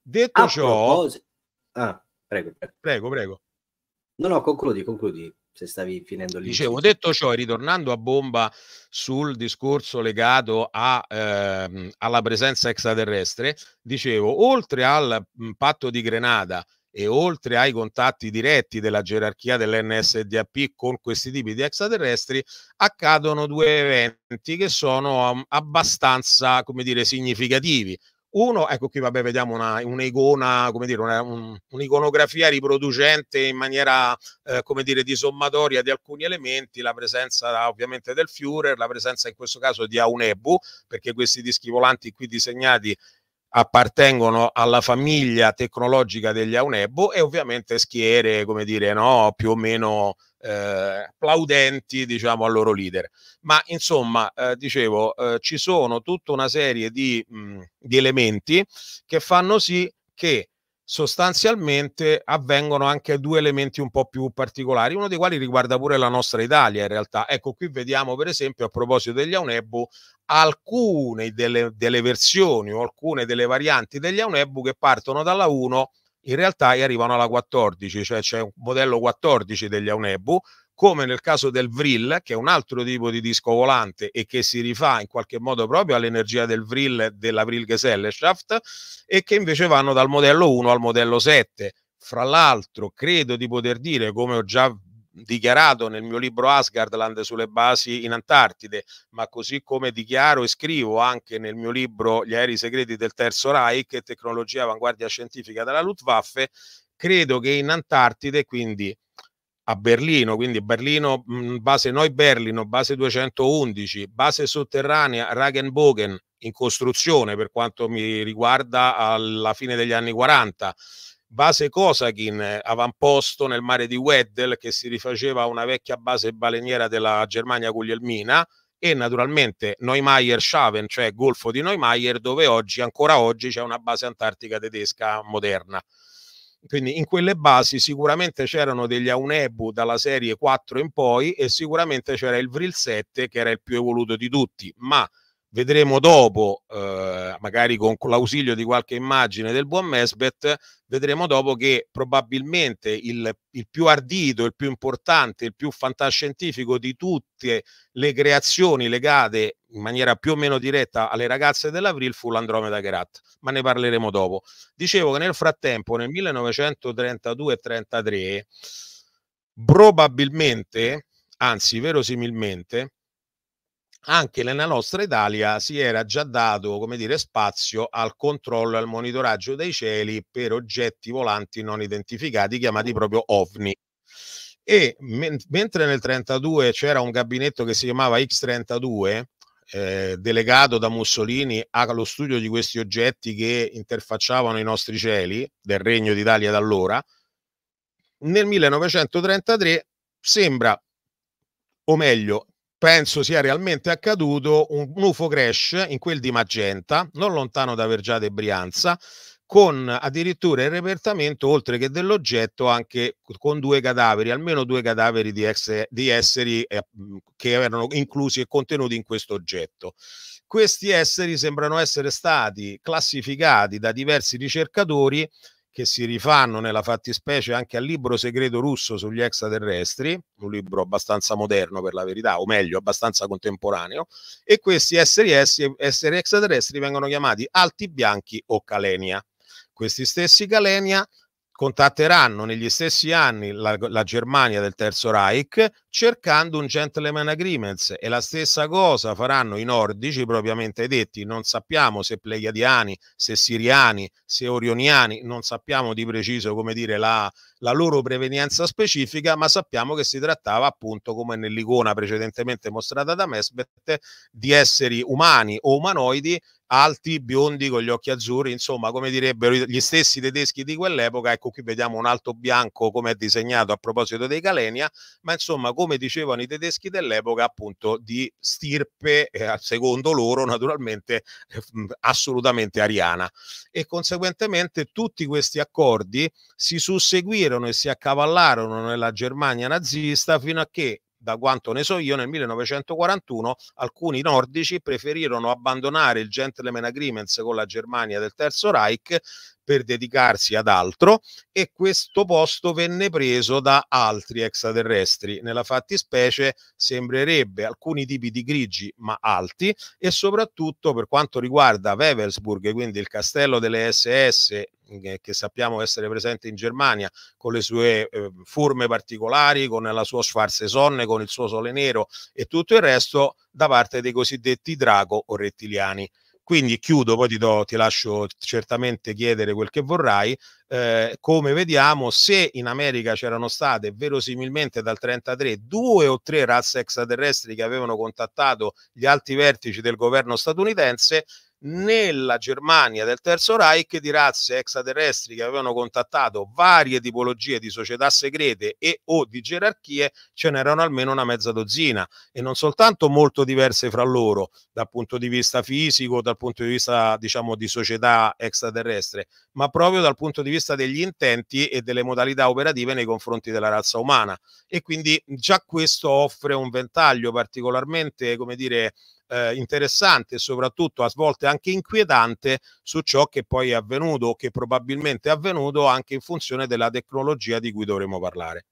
Detto A ciò... Propos- ah, prego, prego. Prego, prego. No, no, concludi, concludi se stavi finendo lì. Dicevo, detto ciò, ritornando a bomba sul discorso legato a, ehm, alla presenza extraterrestre, dicevo, oltre al mhmm, patto di Grenada e oltre ai contatti diretti della gerarchia dell'NSDAP con questi tipi di extraterrestri, accadono due eventi che sono mhmm, abbastanza, come dire, significativi. Uno, ecco qui, vabbè, vediamo una, un'igona, come dire, una, un, un'iconografia riproducente in maniera, eh, come dire, di sommatoria di alcuni elementi, la presenza ovviamente del Führer, la presenza in questo caso di Aunebu, perché questi dischi volanti qui disegnati appartengono alla famiglia tecnologica degli Aunebo e ovviamente schiere, come dire, no, più o meno eh, plaudenti, diciamo, al loro leader. Ma insomma, eh, dicevo, eh, ci sono tutta una serie di, mh, di elementi che fanno sì che sostanzialmente avvengono anche due elementi un po' più particolari, uno dei quali riguarda pure la nostra Italia in realtà. Ecco, qui vediamo per esempio a proposito degli Aunebu alcune delle, delle versioni o alcune delle varianti degli Aunebu che partono dalla 1 in realtà e arrivano alla 14, cioè c'è un modello 14 degli Aunebu come nel caso del Vril, che è un altro tipo di disco volante e che si rifà in qualche modo proprio all'energia del Vril della Vril-Gesellschaft e che invece vanno dal modello 1 al modello 7. Fra l'altro, credo di poter dire, come ho già dichiarato nel mio libro Asgardland sulle basi in Antartide, ma così come dichiaro e scrivo anche nel mio libro Gli aerei segreti del Terzo Reich, tecnologia avanguardia scientifica della Luftwaffe, credo che in Antartide, quindi a Berlino, quindi Berlino, mm, base Noi Berlino, base 211, base sotterranea Ragenbogen in costruzione per quanto mi riguarda alla fine degli anni 40, base Kosakin, avamposto nel mare di Weddell che si rifaceva a una vecchia base baleniera della Germania Guglielmina e naturalmente Neumeier Schaven, cioè Golfo di Neumeier, dove oggi, ancora oggi, c'è una base antartica tedesca moderna quindi in quelle basi sicuramente c'erano degli Aunebu dalla serie 4 in poi e sicuramente c'era il Vril 7 che era il più evoluto di tutti, ma vedremo dopo, eh, magari con, l'ausilio di qualche immagine del buon Mesbet, vedremo dopo che probabilmente il, il, più ardito, il più importante, il più fantascientifico di tutte le creazioni legate in maniera più o meno diretta alle ragazze dell'Avril fu l'Andromeda Grat, ma ne parleremo dopo. Dicevo che nel frattempo, nel 1932-33, probabilmente, anzi verosimilmente, anche nella nostra Italia si era già dato come dire, spazio al controllo e al monitoraggio dei cieli per oggetti volanti non identificati, chiamati proprio OVNI. E men- mentre nel 1932 c'era un gabinetto che si chiamava X32, eh, delegato da Mussolini allo studio di questi oggetti che interfacciavano i nostri cieli del Regno d'Italia d'allora, nel 1933 sembra, o meglio, penso sia realmente accaduto un, un UFO crash in quel di Magenta, non lontano da Vergiate e Brianza, con addirittura il repertamento, oltre che dell'oggetto, anche con due cadaveri, almeno due cadaveri di, ex, di esseri eh, che erano inclusi e contenuti in questo oggetto. Questi esseri sembrano essere stati classificati da diversi ricercatori che si rifanno nella fattispecie anche al libro segreto russo sugli extraterrestri, un libro abbastanza moderno per la verità, o meglio abbastanza contemporaneo, e questi esseri, esseri extraterrestri vengono chiamati alti bianchi o calenia. Questi stessi calenia contatteranno negli stessi anni la, la, Germania del Terzo Reich cercando un gentleman agreement e la stessa cosa faranno i nordici propriamente detti, non sappiamo se pleiadiani, se siriani, se orioniani, non sappiamo di preciso come dire la, la loro prevenienza specifica, ma sappiamo che si trattava appunto come nell'icona precedentemente mostrata da Mesbet di esseri umani o umanoidi alti, biondi, con gli occhi azzurri, insomma, come direbbero gli stessi tedeschi di quell'epoca, ecco qui vediamo un alto bianco come è disegnato a proposito dei Galenia, ma insomma, come dicevano i tedeschi dell'epoca, appunto, di stirpe, eh, secondo loro, naturalmente, eh, assolutamente ariana. E conseguentemente tutti questi accordi si susseguirono e si accavallarono nella Germania nazista fino a che da quanto ne so io, nel 1941 alcuni nordici preferirono abbandonare il gentleman agreements con la Germania del Terzo Reich per dedicarsi ad altro e questo posto venne preso da altri extraterrestri. Nella fattispecie sembrerebbe alcuni tipi di grigi ma alti e soprattutto per quanto riguarda Wevelsburg, quindi il castello delle SS mm, eh, che sappiamo essere presente in Germania, con le sue eh, forme particolari, con la sua sonne, con il suo sole nero e tutto il resto da parte dei cosiddetti drago o rettiliani. Quindi chiudo, poi ti, do, ti lascio certamente chiedere quel che vorrai. Eh, come vediamo, se in America c'erano state verosimilmente dal 33 due o tre razze extraterrestri che avevano contattato gli alti vertici del governo statunitense, nella Germania del Terzo Reich di razze extraterrestri che avevano contattato varie tipologie di società segrete e o di gerarchie ce n'erano almeno una mezza dozzina e non soltanto molto diverse fra loro dal punto di vista fisico, dal punto di vista diciamo di società extraterrestre, ma proprio dal punto di vista degli intenti e delle modalità operative nei confronti della razza umana e quindi già questo offre un ventaglio particolarmente come dire eh, interessante, soprattutto a volte anche inquietante su ciò che poi è avvenuto o che probabilmente è avvenuto anche in funzione della tecnologia di cui dovremo parlare.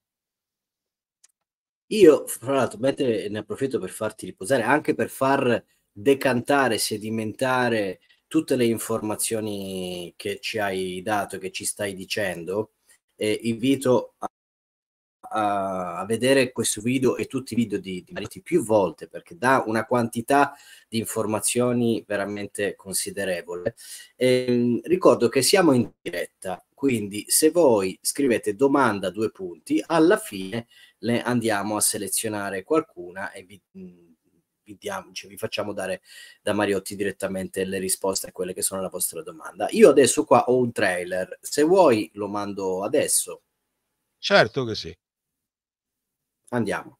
Io, fra l'altro, mentre ne approfitto per farti riposare, anche per far decantare, sedimentare tutte le informazioni che ci hai dato, che ci stai dicendo, eh, invito a, vedere questo video e tutti i video di, di Mariti più volte perché dà una quantità di informazioni veramente considerevole. E, ehm, ricordo che siamo in diretta, quindi se voi scrivete domanda due punti, alla fine le andiamo a selezionare qualcuna e vi, vi, diamo, cioè vi facciamo dare da Mariotti direttamente le risposte a quelle che sono la vostra domanda. Io adesso qua ho un trailer, se vuoi lo mando adesso. Certo che sì. Andiamo.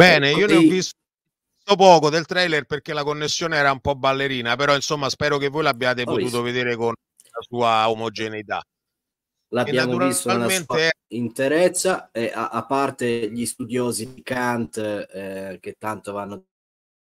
Bene, ecco, io ne ho visto poco del trailer perché la connessione era un po' ballerina, però insomma spero che voi l'abbiate potuto visto. vedere con la sua omogeneità. L'abbiamo visto nella interezza, e a, a, parte gli studiosi di Kant eh, che tanto vanno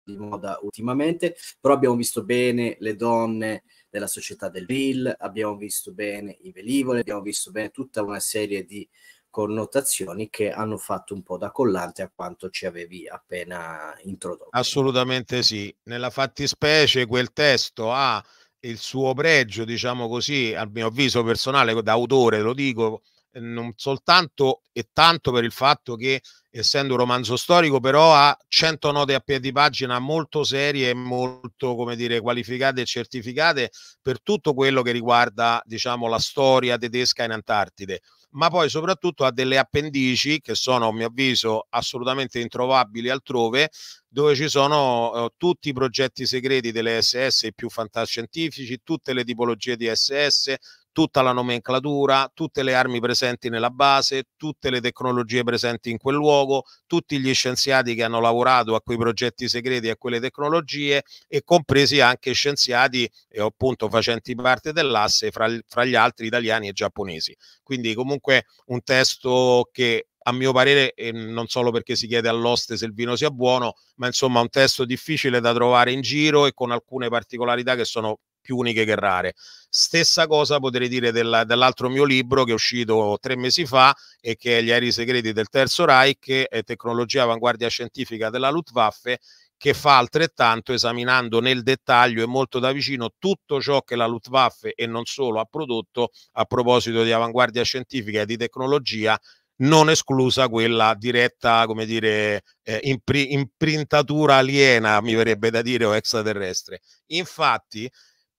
di moda ultimamente, però abbiamo visto bene le donne della società del Bill, abbiamo visto bene i velivoli, abbiamo visto bene tutta una serie di connotazioni che hanno fatto un po' da collante a quanto ci avevi appena introdotto. Assolutamente sì. Nella fattispecie quel testo ha il suo pregio, diciamo così, al mio avviso personale da autore, lo dico, non soltanto e tanto per il fatto che essendo un romanzo storico però ha 100 note a piedi pagina molto serie e molto come dire qualificate e certificate per tutto quello che riguarda diciamo la storia tedesca in Antartide ma poi soprattutto ha delle appendici che sono a mio avviso assolutamente introvabili altrove dove ci sono eh, tutti i progetti segreti delle SS, i più fantascientifici, tutte le tipologie di SS, tutta la nomenclatura, tutte le armi presenti nella base, tutte le tecnologie presenti in quel luogo, tutti gli scienziati che hanno lavorato a quei progetti segreti e a quelle tecnologie e compresi anche scienziati e eh, appunto facenti parte dell'asse fra, fra gli altri italiani e giapponesi. Quindi comunque un testo che a mio parere, e non solo perché si chiede all'oste se il vino sia buono, ma insomma un testo difficile da trovare in giro e con alcune particolarità che sono più uniche che rare. Stessa cosa potrei dire della, dell'altro mio libro che è uscito tre mesi fa e che è Gli aerei segreti del Terzo Reich e tecnologia avanguardia scientifica della Luftwaffe che fa altrettanto esaminando nel dettaglio e molto da vicino tutto ciò che la Luftwaffe e non solo ha prodotto a proposito di avanguardia scientifica e di tecnologia non esclusa quella diretta, come dire, eh, impri- imprintatura aliena, mi verrebbe da dire, o extraterrestre. Infatti,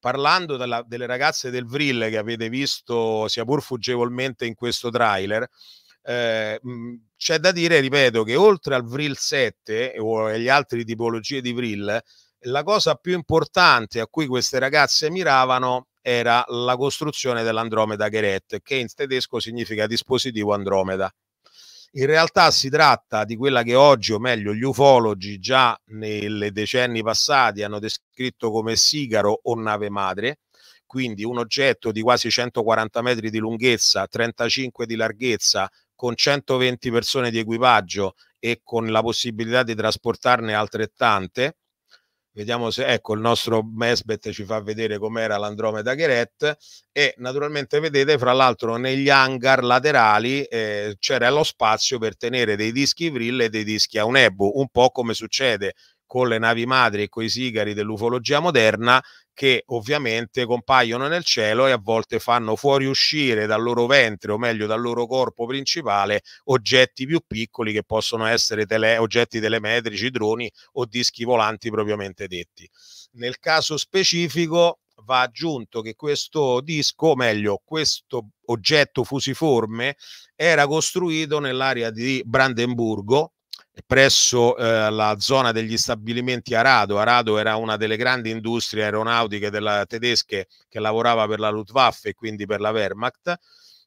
parlando della, delle ragazze del Vril che avete visto sia pur fuggevolmente in questo trailer, eh, mm, c'è da dire, ripeto, che oltre al Vril 7 eh, o agli altri tipologie di Vril, la cosa più importante a cui queste ragazze miravano era la costruzione dell'Andromeda Gerät, che in tedesco significa dispositivo Andromeda. In realtà si tratta di quella che oggi, o meglio, gli ufologi già nelle decenni passati hanno descritto come sigaro o nave madre, quindi un oggetto di quasi 140 metri di lunghezza, 35 di larghezza, con 120 persone di equipaggio e con la possibilità di trasportarne altrettante, Vediamo se ecco il nostro Mesbet ci fa vedere com'era l'Andromeda Gheret e naturalmente vedete fra l'altro negli hangar laterali eh, c'era lo spazio per tenere dei dischi Vril e dei dischi Aunebu un po' come succede con le navi madri e con i sigari dell'ufologia moderna che ovviamente compaiono nel cielo e a volte fanno fuoriuscire dal loro ventre o meglio dal loro corpo principale oggetti più piccoli che possono essere tele, oggetti telemetrici, droni o dischi volanti propriamente detti. Nel caso specifico va aggiunto che questo disco, o meglio questo oggetto fusiforme, era costruito nell'area di Brandenburgo, presso eh, la zona degli stabilimenti Arado. Arado era una delle grandi industrie aeronautiche della, tedesche che lavorava per la Luftwaffe e quindi per la Wehrmacht.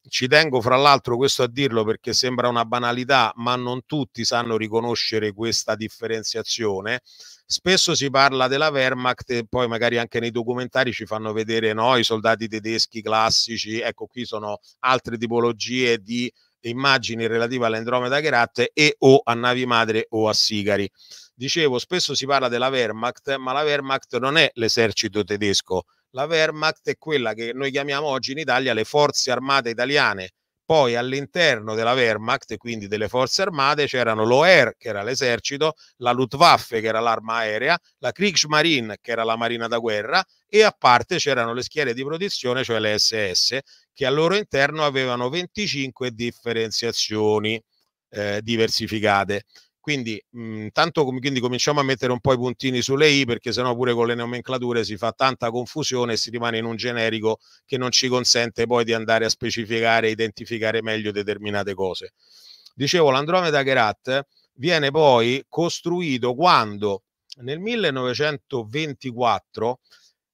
Ci tengo fra l'altro questo a dirlo perché sembra una banalità, ma non tutti sanno riconoscere questa differenziazione. Spesso si parla della Wehrmacht e poi magari anche nei documentari ci fanno vedere no, i soldati tedeschi classici. Ecco, qui sono altre tipologie di immagini relative all'Andromeda Geratte e o a navi madre o a sigari. Dicevo, spesso si parla della Wehrmacht, ma la Wehrmacht non è l'esercito tedesco. La Wehrmacht è quella che noi chiamiamo oggi in Italia le forze armate italiane, poi all'interno della Wehrmacht, quindi delle forze armate, c'erano l'OER, che era l'esercito, la Luftwaffe, che era l'arma aerea, la Kriegsmarine, che era la marina da guerra, e a parte c'erano le schiere di protezione, cioè le SS, che al loro interno avevano 25 differenziazioni eh, diversificate. Quindi, intanto, mhmm, quindi cominciamo a mettere un po' i puntini sulle i perché sennò pure con le nomenclature si fa tanta confusione e si rimane in un generico che non ci consente poi di andare a specificare e identificare meglio determinate cose. Dicevo, l'Andromeda Kerat viene poi costruito quando nel 1924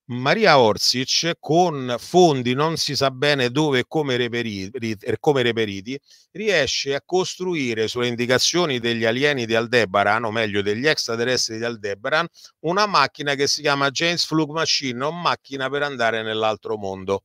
Maria Orsic con fondi non si sa bene dove e come reperiti, come reperiti, riesce a costruire sulle indicazioni degli alieni di Aldebaran, o meglio degli extraterrestri di Aldebaran, una macchina che si chiama James Flug Machine, o macchina per andare nell'altro mondo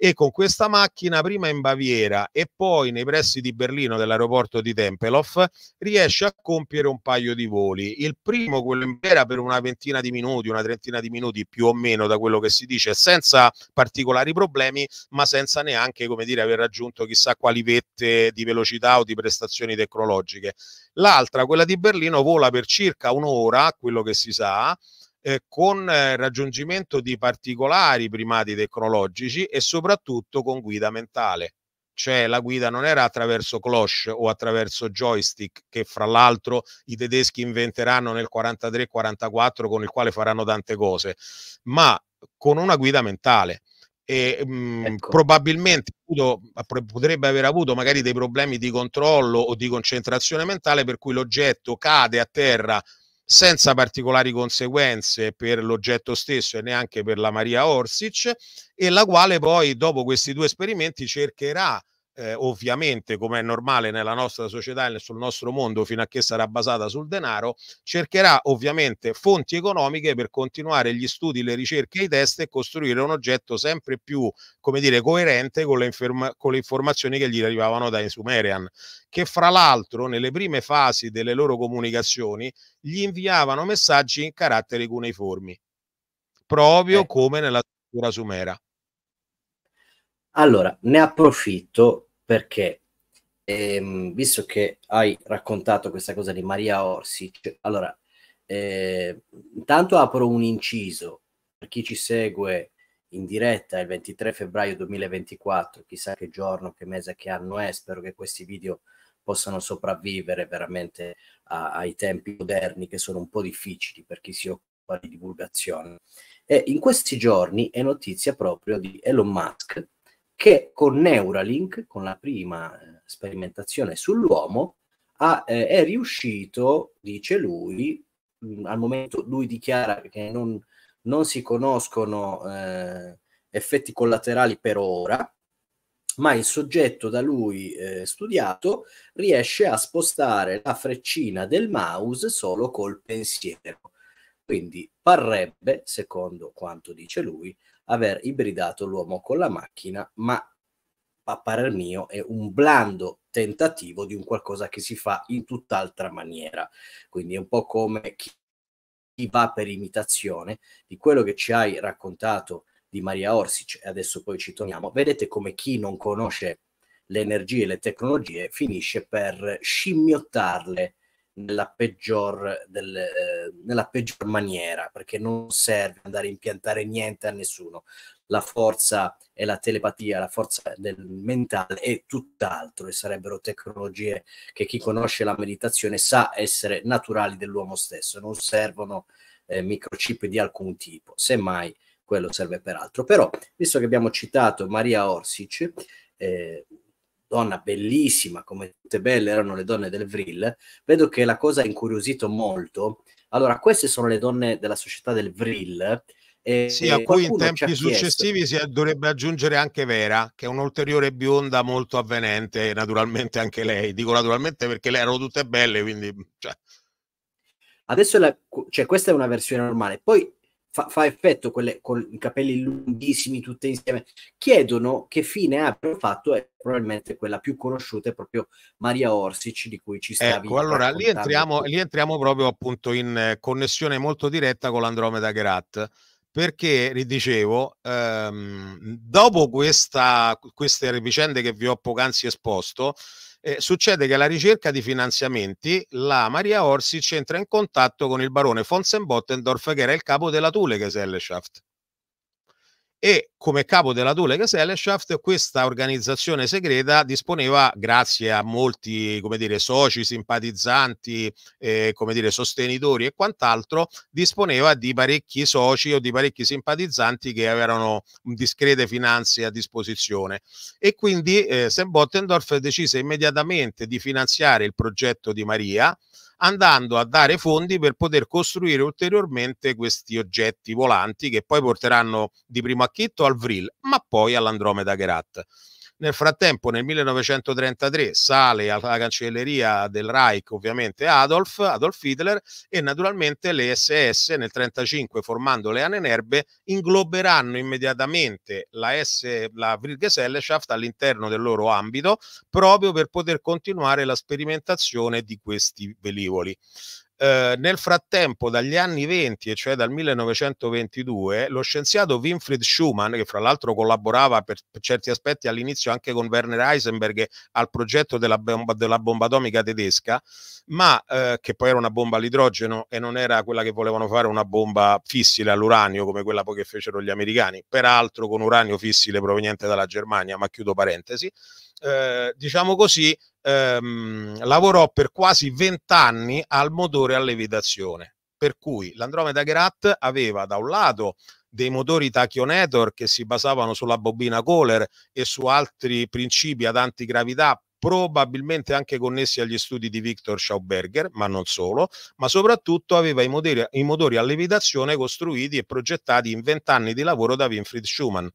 e con questa macchina prima in Baviera e poi nei pressi di Berlino dell'aeroporto di Tempelhof riesce a compiere un paio di voli. Il primo, quello in Baviera, per una ventina di minuti, una trentina di minuti più o meno da quello che si dice, senza particolari problemi, ma senza neanche, come dire, aver raggiunto chissà quali vette di velocità o di prestazioni tecnologiche. L'altra, quella di Berlino, vola per circa un'ora, quello che si sa, eh, con eh, raggiungimento di particolari primati tecnologici e soprattutto con guida mentale. Cioè la guida non era attraverso cloche o attraverso joystick che fra l'altro i tedeschi inventeranno nel 43-44 con il quale faranno tante cose, ma con una guida mentale e mh, mm, ecco. probabilmente potrebbe aver avuto magari dei problemi di controllo o di concentrazione mentale per cui l'oggetto cade a terra senza particolari conseguenze per l'oggetto stesso e neanche per la Maria Orsic e la quale poi dopo questi due esperimenti cercherà eh, ovviamente come è normale nella nostra società e sul nostro mondo fino a che sarà basata sul denaro, cercherà ovviamente fonti economiche per continuare gli studi, le ricerche i test e costruire un oggetto sempre più, come dire, coerente con le, con le informazioni che gli arrivavano dai Sumerian, che fra l'altro nelle prime fasi delle loro comunicazioni gli inviavano messaggi in caratteri cuneiformi, proprio eh. come nella cultura sumera. Allora, ne approfitto perché ehm, visto che hai raccontato questa cosa di Maria Orsic, allora eh, intanto apro un inciso per chi ci segue in diretta il 23 febbraio 2024, chissà che giorno, che mese, che anno è, spero che questi video possano sopravvivere veramente a, ai tempi moderni che sono un po' difficili per chi si occupa di divulgazione. E in questi giorni è notizia proprio di Elon Musk che con Neuralink, con la prima eh, sperimentazione sull'uomo, ha, eh, è riuscito, dice lui, mm, al momento lui dichiara che non, non si conoscono eh, effetti collaterali per ora, ma il soggetto da lui eh, studiato riesce a spostare la freccina del mouse solo col pensiero. Quindi parrebbe, secondo quanto dice lui, aver ibridato l'uomo con la macchina, ma a parer mio è un blando tentativo di un qualcosa che si fa in tutt'altra maniera. Quindi è un po' come chi va per imitazione di quello che ci hai raccontato di Maria Orsic e adesso poi ci torniamo. Vedete come chi non conosce le energie e le tecnologie finisce per scimmiottarle nella peggior, del, eh, nella peggior maniera, perché non serve andare a impiantare niente a nessuno. La forza e la telepatia, la forza del mentale è tutt'altro e sarebbero tecnologie che chi conosce la meditazione sa essere naturali dell'uomo stesso, non servono eh, microchip di alcun tipo, semmai quello serve per altro. Però, visto che abbiamo citato Maria Orsic, eh, donna bellissima, come tutte belle erano le donne del Vril, vedo che la cosa ha incuriosito molto. Allora, queste sono le donne della società del Vril. E, sì, a cui in tempi successivi chiesto... si dovrebbe aggiungere anche Vera, che è un'ulteriore bionda molto avvenente, naturalmente anche lei. Dico naturalmente perché le erano tutte belle, quindi... Cioè. Adesso la, cioè, questa è una versione normale. Poi fa, fa effetto quelle con i capelli lunghissimi tutte insieme, chiedono che fine abbia fatto e eh, probabilmente quella più conosciuta è proprio Maria Orsic di cui ci stavi Ecco, allora lì entriamo, lì entriamo proprio appunto in eh, connessione molto diretta con l'Andromeda Gerat perché ridicevo ehm, dopo questa, queste vicende che vi ho poc'anzi esposto eh, succede che alla ricerca di finanziamenti la Maria Orsic entra in contatto con il barone von Senbottendorf che era il capo della Thule Gesellschaft e come capo della Dule Gesellschaft questa organizzazione segreta disponeva grazie a molti come dire soci simpatizzanti eh, come dire sostenitori e quant'altro disponeva di parecchi soci o di parecchi simpatizzanti che avevano discrete finanze a disposizione e quindi eh, Sam Bottendorf decise immediatamente di finanziare il progetto di Maria andando a dare fondi per poter costruire ulteriormente questi oggetti volanti che poi porteranno di primo acchitto al Vril, ma poi all'Andromeda Gerat. Nel frattempo, nel 1933 sale alla cancelleria del Reich, ovviamente Adolf, Adolf Hitler, e naturalmente le SS nel 1935, formando le Anenerbe, ingloberanno immediatamente la, S, la Wilgesellschaft all'interno del loro ambito proprio per poter continuare la sperimentazione di questi velivoli. Ehm, nel frattempo, dagli anni 20, e cioè dal 1922, lo scienziato Winfried Schumann, che fra l'altro collaborava per, per certi aspetti all'inizio anche con Werner Heisenberg al progetto della bomba, della bomba atomica tedesca, ma eh, che poi era una bomba all'idrogeno e non era quella che volevano fare una bomba fissile all'uranio come quella poi che fecero gli americani, peraltro con uranio fissile proveniente dalla Germania, ma chiudo parentesi eh, diciamo così, ehm, lavorò per quasi vent'anni al motore a levitazione. Per cui l'Andromeda Grat aveva da un lato dei motori tachionetor che si basavano sulla bobina Kohler e su altri principi ad antigravità probabilmente anche connessi agli studi di Victor Schauberger, ma non solo, ma soprattutto aveva i motori, i motori a levitazione costruiti e progettati in vent'anni di lavoro da Winfried Schumann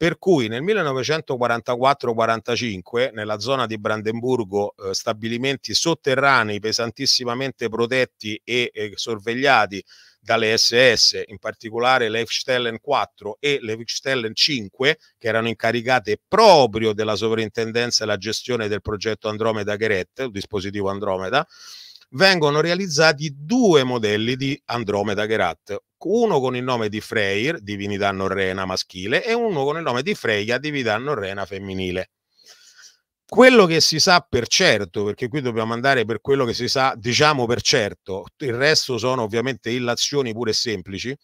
per cui nel 1944-45 nella zona di Brandeburgo eh, stabilimenti sotterranei pesantissimamente protetti e eh, sorvegliati dalle SS, in particolare l'Eifstellen 4 e l'Eifstellen 5, che erano incaricate proprio della sovrintendenza e la gestione del progetto Andromeda Geret, il dispositivo Andromeda, vengono realizzati due modelli di Andromeda Gerat, uno con il nome di Freyr, divinità norrena maschile, e uno con il nome di Freya, divinità norrena femminile. Quello che si sa per certo, perché qui dobbiamo andare per quello che si sa, diciamo per certo, il resto sono ovviamente illazioni pure semplici,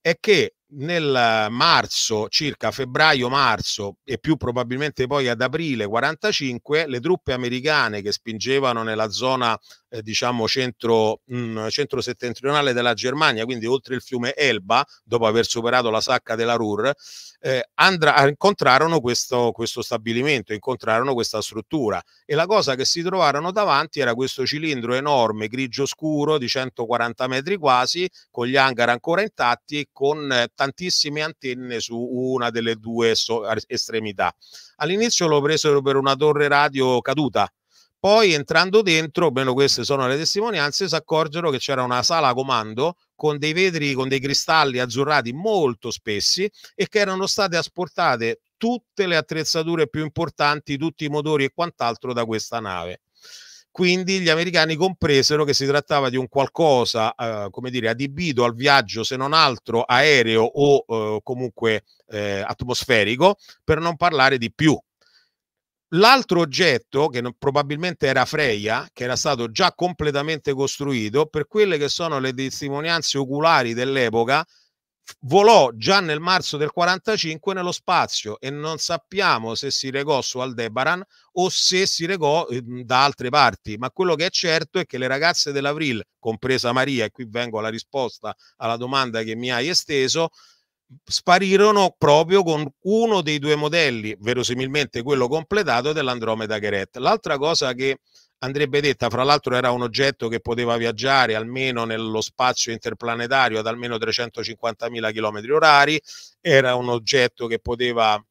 è che nel marzo, circa febbraio-marzo e più probabilmente poi ad aprile 45, le truppe americane che spingevano nella zona eh, diciamo centro, mh, mm, centro-settentrionale della Germania, quindi oltre il fiume Elba, dopo aver superato la sacca della Ruhr, eh, andra- incontrarono questo, questo stabilimento, incontrarono questa struttura e la cosa che si trovarono davanti era questo cilindro enorme, grigio scuro, di 140 metri quasi, con gli hangar ancora intatti e con eh, tantissime antenne su una delle due so estremità. All'inizio lo presero per una torre radio caduta, poi entrando dentro, almeno queste sono le testimonianze, si accorgero che c'era una sala a comando con dei vetri, con dei cristalli azzurrati molto spessi e che erano state asportate tutte le attrezzature più importanti, tutti i motori e quant'altro da questa nave quindi gli americani compresero che si trattava di un qualcosa, eh, come dire, adibito al viaggio, se non altro aereo o eh, comunque eh, atmosferico, per non parlare di più. L'altro oggetto, che non, probabilmente era Freya, che era stato già completamente costruito, per quelle che sono le testimonianze oculari dell'epoca, volò già nel marzo del 45 nello spazio e non sappiamo se si regò su Aldebaran o se si regò ehm, da altre parti, ma quello che è certo è che le ragazze dell'Avril, compresa Maria, e qui vengo alla risposta alla domanda che mi hai esteso, sparirono proprio con uno dei due modelli, verosimilmente quello completato dell'Andromeda Geret. L'altra cosa che andrebbe detta, fra l'altro era un oggetto che poteva viaggiare almeno nello spazio interplanetario ad almeno 350.000 km orari, era un oggetto che poteva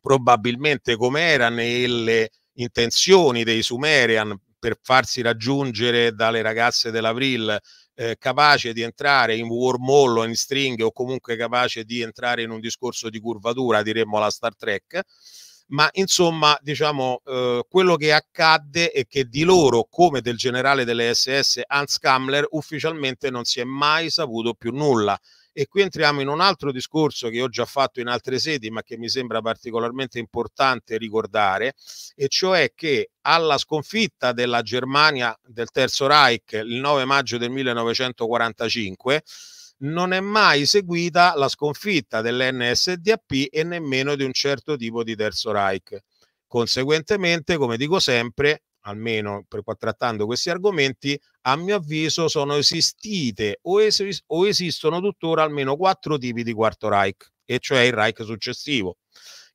probabilmente come era nelle intenzioni dei Sumerian per farsi raggiungere dalle ragazze dell'Avril eh, capace di entrare in wormhole o in stringhe o comunque capace di entrare in un discorso di curvatura, diremmo la Star Trek ma insomma diciamo eh, quello che accadde è che di loro come del generale delle SS Hans Kammler ufficialmente non si è mai saputo più nulla e qui entriamo in un altro discorso che ho già fatto in altre sedi ma che mi sembra particolarmente importante ricordare e cioè che alla sconfitta della Germania del Terzo Reich il 9 maggio del 1945 non è mai seguita la sconfitta dell'NSDAP e nemmeno di un certo tipo di Terzo Reich. Conseguentemente, come dico sempre, almeno per, trattando questi argomenti, a mio avviso sono esistite o, es- o esistono tuttora almeno quattro tipi di Quarto Reich, e cioè il Reich successivo.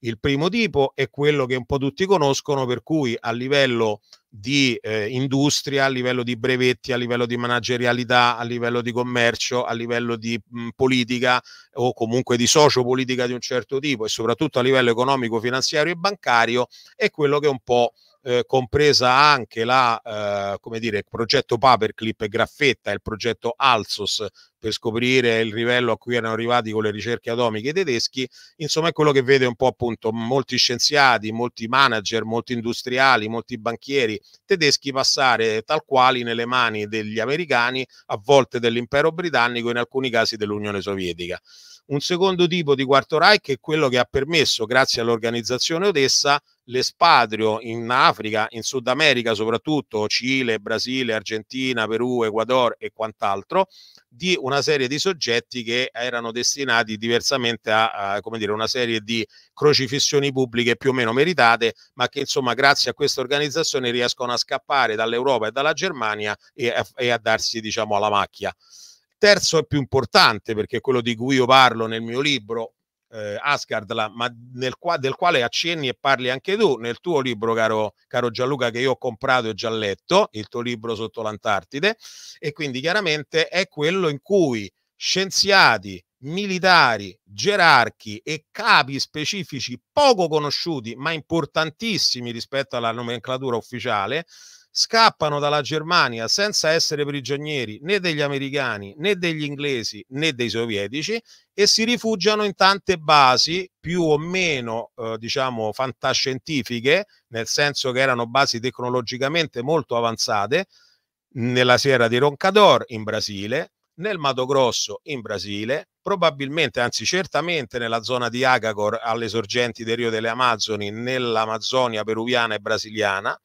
Il primo tipo è quello che un po' tutti conoscono, per cui a livello di eh, industria, a livello di brevetti, a livello di managerialità, a livello di commercio, a livello di mh, politica o comunque di sociopolitica di un certo tipo e soprattutto a livello economico, finanziario e bancario, è quello che un po' eh, compresa anche la, eh, come dire, il progetto Paperclip e Graffetta e il progetto Alsos per scoprire il livello a cui erano arrivati con le ricerche atomiche tedeschi, insomma è quello che vede un po' appunto molti scienziati, molti manager, molti industriali, molti banchieri tedeschi passare tal quali nelle mani degli americani, a volte dell'impero britannico, in alcuni casi dell'Unione Sovietica. Un secondo tipo di quarto Reich è quello che ha permesso, grazie all'organizzazione Odessa, l'espatrio in Africa, in Sud America soprattutto, Cile, Brasile, Argentina, Perù, Ecuador e quant'altro, di una serie di soggetti che erano destinati diversamente a, a come dire, una serie di crocifissioni pubbliche più o meno meritate, ma che insomma grazie a questa organizzazione riescono a scappare dall'Europa e dalla Germania e a, e a darsi diciamo alla macchia. Terzo e più importante, perché quello di cui io parlo nel mio libro, eh, Asgard, la, ma nel qua, del quale accenni e parli anche tu nel tuo libro, caro, caro Gianluca, che io ho comprato e già letto, il tuo libro Sotto l'Antartide, e quindi chiaramente è quello in cui scienziati, militari, gerarchi e capi specifici poco conosciuti ma importantissimi rispetto alla nomenclatura ufficiale scappano dalla Germania senza essere prigionieri né degli americani né degli inglesi né dei sovietici e si rifugiano in tante basi più o meno eh, diciamo fantascientifiche nel senso che erano basi tecnologicamente molto avanzate nella Sierra di Roncador in Brasile nel Mato Grosso in Brasile probabilmente, anzi certamente nella zona di Agagor alle sorgenti del Rio delle Amazzoni, nell'Amazzonia peruviana e brasiliana,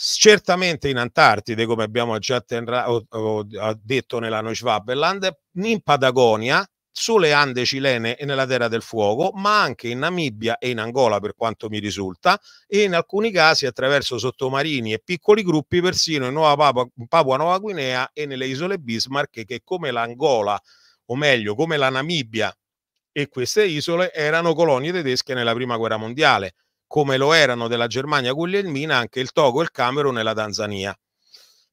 certamente in Antartide, come abbiamo già tenra, o, o, detto nella Neuschwabenland, in Patagonia, sulle Ande cilene e nella Terra del Fuoco, ma anche in Namibia e in Angola per quanto mi risulta, e in alcuni casi attraverso sottomarini e piccoli gruppi persino in Nuova Papua, Papua Nuova Guinea e nelle isole Bismarck che come l'Angola, o meglio come la Namibia e queste isole erano colonie tedesche nella Prima Guerra Mondiale come lo erano della Germania Guglielmina anche il Togo, il Camerun e la Tanzania.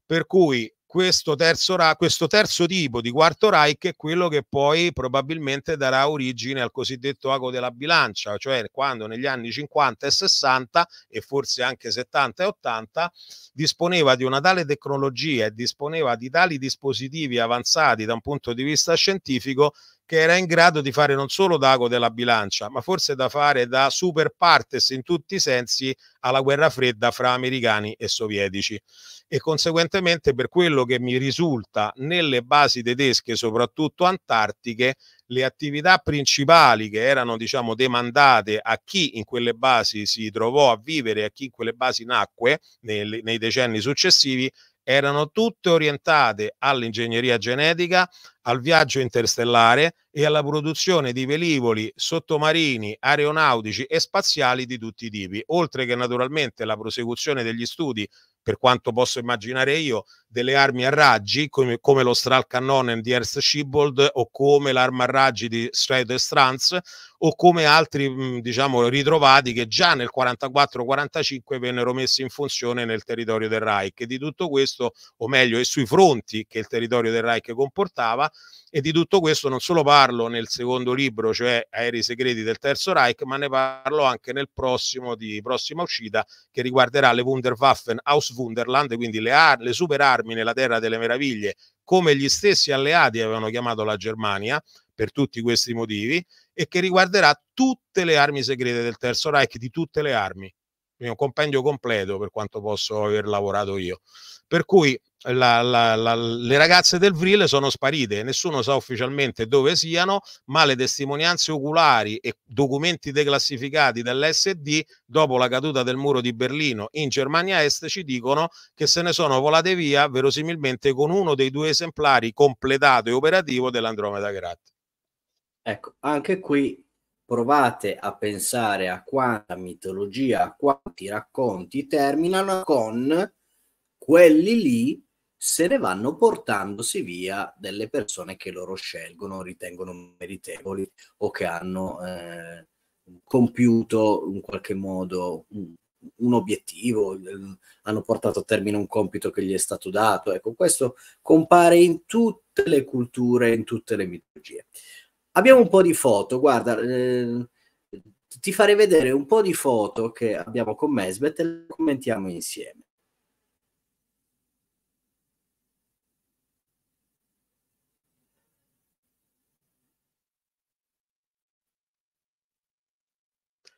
Per cui questo terzo, questo terzo, tipo di quarto Reich è quello che poi probabilmente darà origine al cosiddetto ago della bilancia, cioè quando negli anni 50 e 60 e forse anche 70 e 80 disponeva di una tale tecnologia e disponeva di tali dispositivi avanzati da un punto di vista scientifico che era in grado di fare non solo da ago della bilancia, ma forse da fare da super partes in tutti i sensi alla guerra fredda fra americani e sovietici. E conseguentemente, per quello che mi risulta, nelle basi tedesche, soprattutto antartiche, le attività principali che erano diciamo demandate a chi in quelle basi si trovò a vivere, a chi in quelle basi nacque nei, nei decenni successivi, erano tutte orientate all'ingegneria genetica, al viaggio interstellare e alla produzione di velivoli sottomarini, aeronautici e spaziali di tutti i tipi, oltre che naturalmente la prosecuzione degli studi, per quanto posso immaginare io, delle armi a raggi come, come lo Stralcannonen di Ernst Schiebold o come l'arma a raggi di Strider Stranz o come altri mm, diciamo ritrovati che già nel 44-45 vennero messi in funzione nel territorio del Reich. E di tutto questo, o meglio, e sui fronti che il territorio del Reich comportava, e di tutto questo non solo parlo nel secondo libro, cioè Aerei segreti del Terzo Reich, ma ne parlo anche nel prossimo di prossima uscita che riguarderà le Wunderwaffen aus Wunderland, quindi le, ar- le super armi nella terra delle meraviglie, come gli stessi alleati avevano chiamato la Germania per tutti questi motivi e che riguarderà tutte le armi segrete del Terzo Reich, di tutte le armi, quindi un compendio completo per quanto posso aver lavorato io. Per cui la, la, la, le ragazze del Vril sono sparite, nessuno sa ufficialmente dove siano, ma le testimonianze oculari e documenti declassificati dell'SD dopo la caduta del muro di Berlino in Germania Est ci dicono che se ne sono volate via verosimilmente con uno dei due esemplari completato e operativo dell'Andromeda Grat. Ecco, anche qui provate a pensare a quanta mitologia, a quanti racconti terminano con quelli lì se ne vanno portandosi via delle persone che loro scelgono, ritengono meritevoli o che hanno eh, compiuto in qualche modo un, un obiettivo, hanno portato a termine un compito che gli è stato dato. Ecco, questo compare in tutte le culture, in tutte le mitologie. Abbiamo un po' di foto, guarda, eh, ti farei vedere un po' di foto che abbiamo con Mesbet e le commentiamo insieme.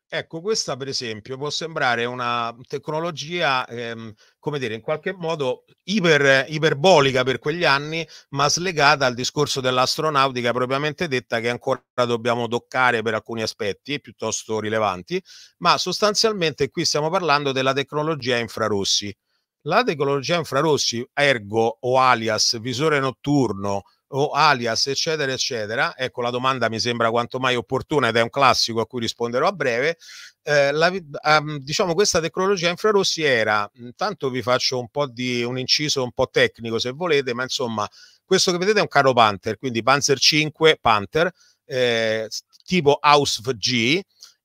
Ecco, questa per esempio può sembrare una tecnologia, ehm, come dire, in qualche modo iper, iperbolica per quegli anni, ma slegata al discorso dell'astronautica propriamente detta, che ancora dobbiamo toccare per alcuni aspetti piuttosto rilevanti, ma sostanzialmente qui stiamo parlando della tecnologia infrarossi. La tecnologia infrarossi, ergo o alias visore notturno, o alias, eccetera, eccetera. Ecco, la domanda mi sembra quanto mai opportuna ed è un classico a cui risponderò a breve. Eh, la, um, diciamo questa tecnologia infrarossi era, intanto vi faccio un po' di un inciso un po' tecnico se volete, ma insomma, questo che vedete è un carro Panther, quindi Panzer 5 Panther, eh, tipo Ausf G,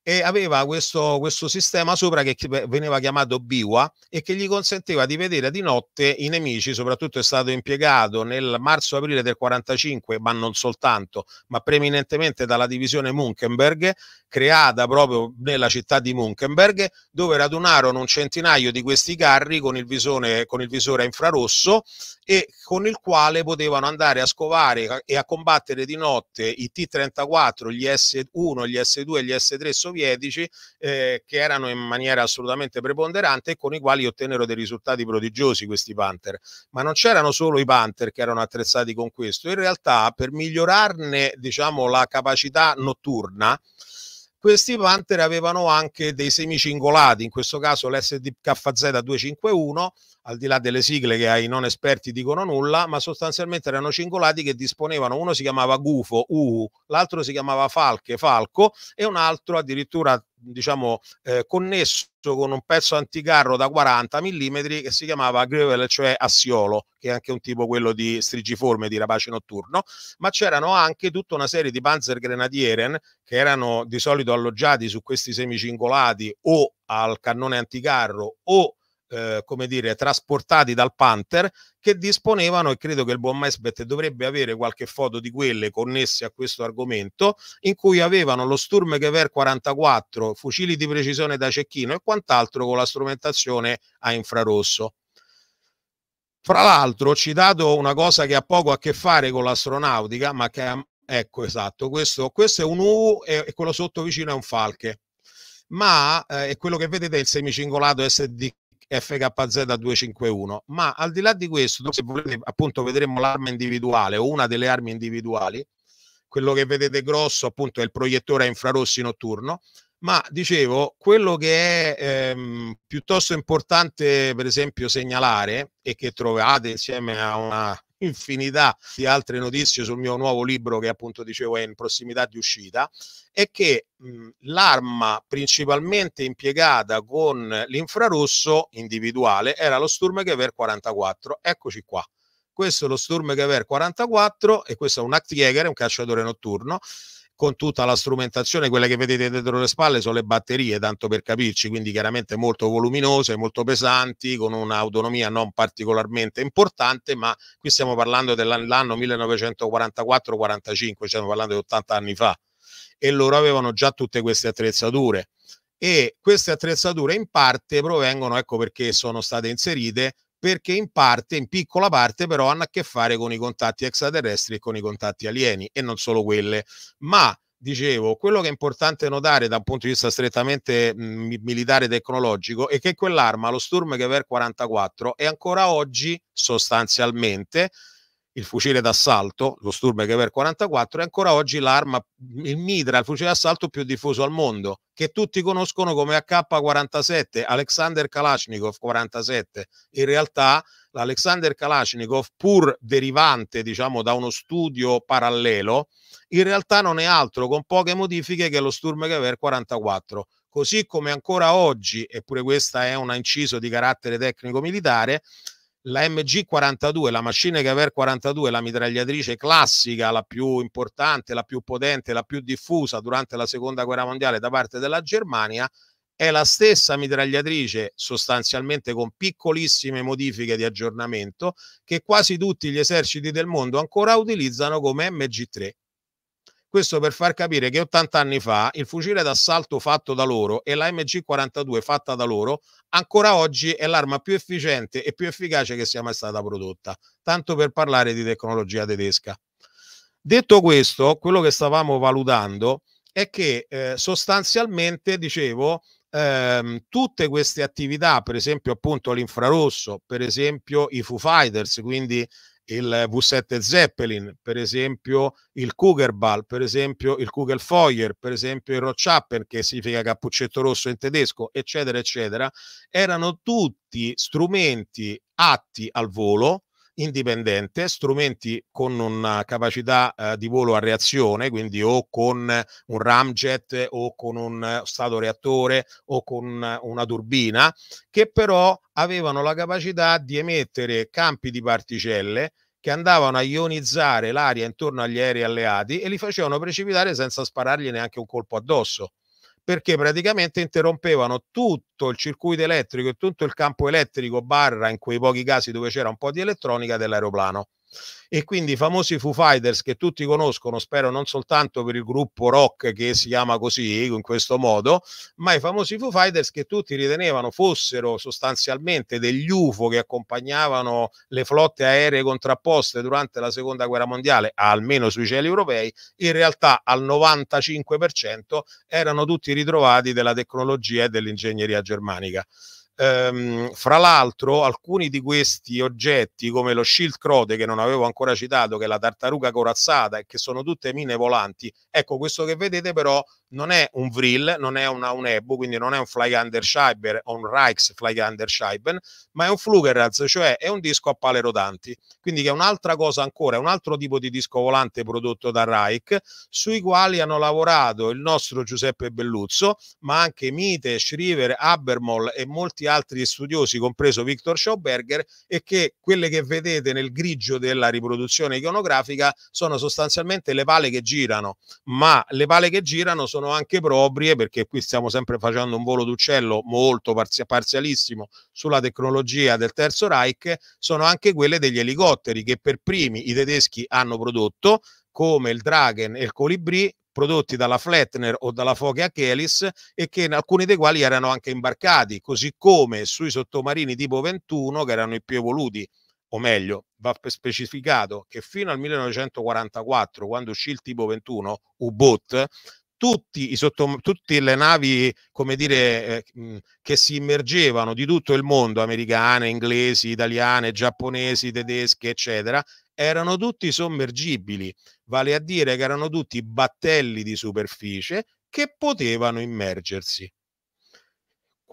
e aveva questo, questo sistema sopra che veniva chiamato Biwa e che gli consentiva di vedere di notte i nemici, soprattutto è stato impiegato nel marzo-aprile del 45, ma non soltanto, ma preeminentemente dalla divisione Munkenberg, creata proprio nella città di Munkenberg, dove radunarono un centinaio di questi carri con il, visone, con il visore a infrarosso e con il quale potevano andare a scovare e a combattere di notte i T-34, gli S-1, gli S-2 e gli S-3 sovietici eh, che erano in maniera assolutamente preponderante e con i quali ottennero dei risultati prodigiosi questi Panther. Ma non c'erano solo i Panther che erano attrezzati con questo, in realtà per migliorarne diciamo, la capacità notturna, questi Panther avevano anche dei semicingolati, in questo caso l'SDKZ251, al di là delle sigle che ai non esperti dicono nulla, ma sostanzialmente erano cingolati che disponevano, uno si chiamava Gufo, UU, l'altro si chiamava Falche, Falco e un altro addirittura diciamo eh, connesso con un pezzo anticarro da 40 mm che si chiamava Grevel, cioè Assiolo, che è anche un tipo quello di strigiforme, di rapace notturno, ma c'erano anche tutta una serie di panzergrenadieren che erano di solito alloggiati su questi semicingolati o al cannone anticarro o eh, come dire, trasportati dal Panther che disponevano, e credo che il buon Mesbet dovrebbe avere qualche foto di quelle connesse a questo argomento, in cui avevano lo Sturmgewehr 44, fucili di precisione da cecchino e quant'altro con la strumentazione a infrarosso. Fra l'altro ho citato una cosa che ha poco a che fare con l'astronautica, ma che ha... ecco esatto, questo, questo è un U e quello sotto vicino è un falche ma eh, quello che vedete è il semicingolato SD FKZ251. Ma al di là di questo, se volete appunto vedremo l'arma individuale o una delle armi individuali, quello che vedete grosso appunto è il proiettore a infrarossi notturno, ma dicevo, quello che è ehm, piuttosto importante per esempio segnalare e che trovate insieme a una infinità di altre notizie sul mio nuovo libro che appunto dicevo è in prossimità di uscita, è che mh, mhmm, l'arma principalmente impiegata con l'infrarosso individuale era lo Sturmgewehr 44. Eccoci qua. Questo è lo Sturmgewehr 44 e questo è un Aktjäger, un cacciatore notturno con tutta la strumentazione, quelle che vedete dietro le spalle sono le batterie, tanto per capirci, quindi chiaramente molto voluminose, molto pesanti, con un'autonomia non particolarmente importante, ma qui stiamo parlando dell'anno 1944-45, stiamo parlando di 80 anni fa, e loro avevano già tutte queste attrezzature. E queste attrezzature in parte provengono, ecco perché sono state inserite, perché in parte, in piccola parte però, hanno a che fare con i contatti extraterrestri e con i contatti alieni e non solo quelle. Ma dicevo, quello che è importante notare da un punto di vista strettamente mh, militare e tecnologico è che quell'arma, lo Sturmgewehr 44, è ancora oggi sostanzialmente il fucile d'assalto, lo Sturmgewehr 44, è ancora oggi l'arma, il mitra, il fucile d'assalto più diffuso al mondo, che tutti conoscono come AK-47, Alexander Kalashnikov 47. In realtà l'Alexander Kalashnikov, pur derivante diciamo, da uno studio parallelo, in realtà non è altro, con poche modifiche, che lo Sturmgewehr 44 così come ancora oggi, eppure questa è un inciso di carattere tecnico-militare, la MG42, la Machine Caver 42, la mitragliatrice classica, la più importante, la più potente, la più diffusa durante la seconda guerra mondiale da parte della Germania, è la stessa mitragliatrice, sostanzialmente con piccolissime modifiche di aggiornamento, che quasi tutti gli eserciti del mondo ancora utilizzano come MG3. Questo per far capire che 80 anni fa il fucile d'assalto fatto da loro e la MG42 fatta da loro ancora oggi è l'arma più efficiente e più efficace che sia mai stata prodotta, tanto per parlare di tecnologia tedesca. Detto questo, quello che stavamo valutando è che eh, sostanzialmente, dicevo, ehm, tutte queste attività, per esempio appunto l'infrarosso, per esempio i Foo Fighters, quindi il V7 Zeppelin, per esempio il Kugelball, per esempio il Kugelfeuer, per esempio il Rotschappen, che significa cappuccetto rosso in tedesco, eccetera, eccetera, erano tutti strumenti atti al volo, indipendente, strumenti con una eh, capacità eh, di volo a reazione, quindi o con un ramjet o con un stato reattore o con una turbina, che però avevano la capacità di emettere campi di particelle che andavano a ionizzare l'aria intorno agli aerei alleati e li facevano precipitare senza sparargli neanche un colpo addosso perché praticamente interrompevano tutto il circuito elettrico e tutto il campo elettrico barra in quei pochi casi dove c'era un po' di elettronica dell'aeroplano e quindi i famosi Foo Fighters che tutti conoscono, spero non soltanto per il gruppo rock che si chiama così, in questo modo, ma i famosi Foo Fighters che tutti ritenevano fossero sostanzialmente degli UFO che accompagnavano le flotte aeree contrapposte durante la Seconda Guerra Mondiale, almeno sui cieli europei, in realtà al 95% erano tutti ritrovati della tecnologia e dell'ingegneria germanica. Ehm, fra l'altro alcuni di questi oggetti come lo shield crote che non avevo ancora citato, che è la tartaruga corazzata e che sono tutte mine volanti, ecco questo che vedete però non è un Vril, non è una, un Ebo, quindi non è un Flyganderscheiben o un Reichs Flyganderscheiben, ma è un Flugeraz, cioè è un disco a pale rodanti, quindi che è un'altra cosa ancora, è un altro tipo di disco volante prodotto da Reich, sui quali hanno lavorato il nostro Giuseppe Belluzzo, ma anche Mite, Schriever, Habermoll e molti altri studiosi, compreso Victor Schauberger, e che quelle che vedete nel grigio della riproduzione iconografica sono sostanzialmente le pale che girano, ma le pale che girano sono sono anche proprie, perché qui stiamo sempre facendo un volo d'uccello molto parzi- parzialissimo sulla tecnologia del Terzo Reich, sono anche quelle degli elicotteri che per primi i tedeschi hanno prodotto, come il Dragon e il Colibri, prodotti dalla Flettner o dalla Foche Achelis e che in alcuni dei quali erano anche imbarcati, così come sui sottomarini tipo 21 che erano i più evoluti, o meglio, va specificato che fino al 1944, quando uscì il tipo 21 u boot tutti i sottom- tutte le navi, come dire, eh, che si immergevano di tutto il mondo, americane, inglesi, italiane, giapponesi, tedesche, eccetera, erano tutti sommergibili, vale a dire che erano tutti battelli di superficie che potevano immergersi.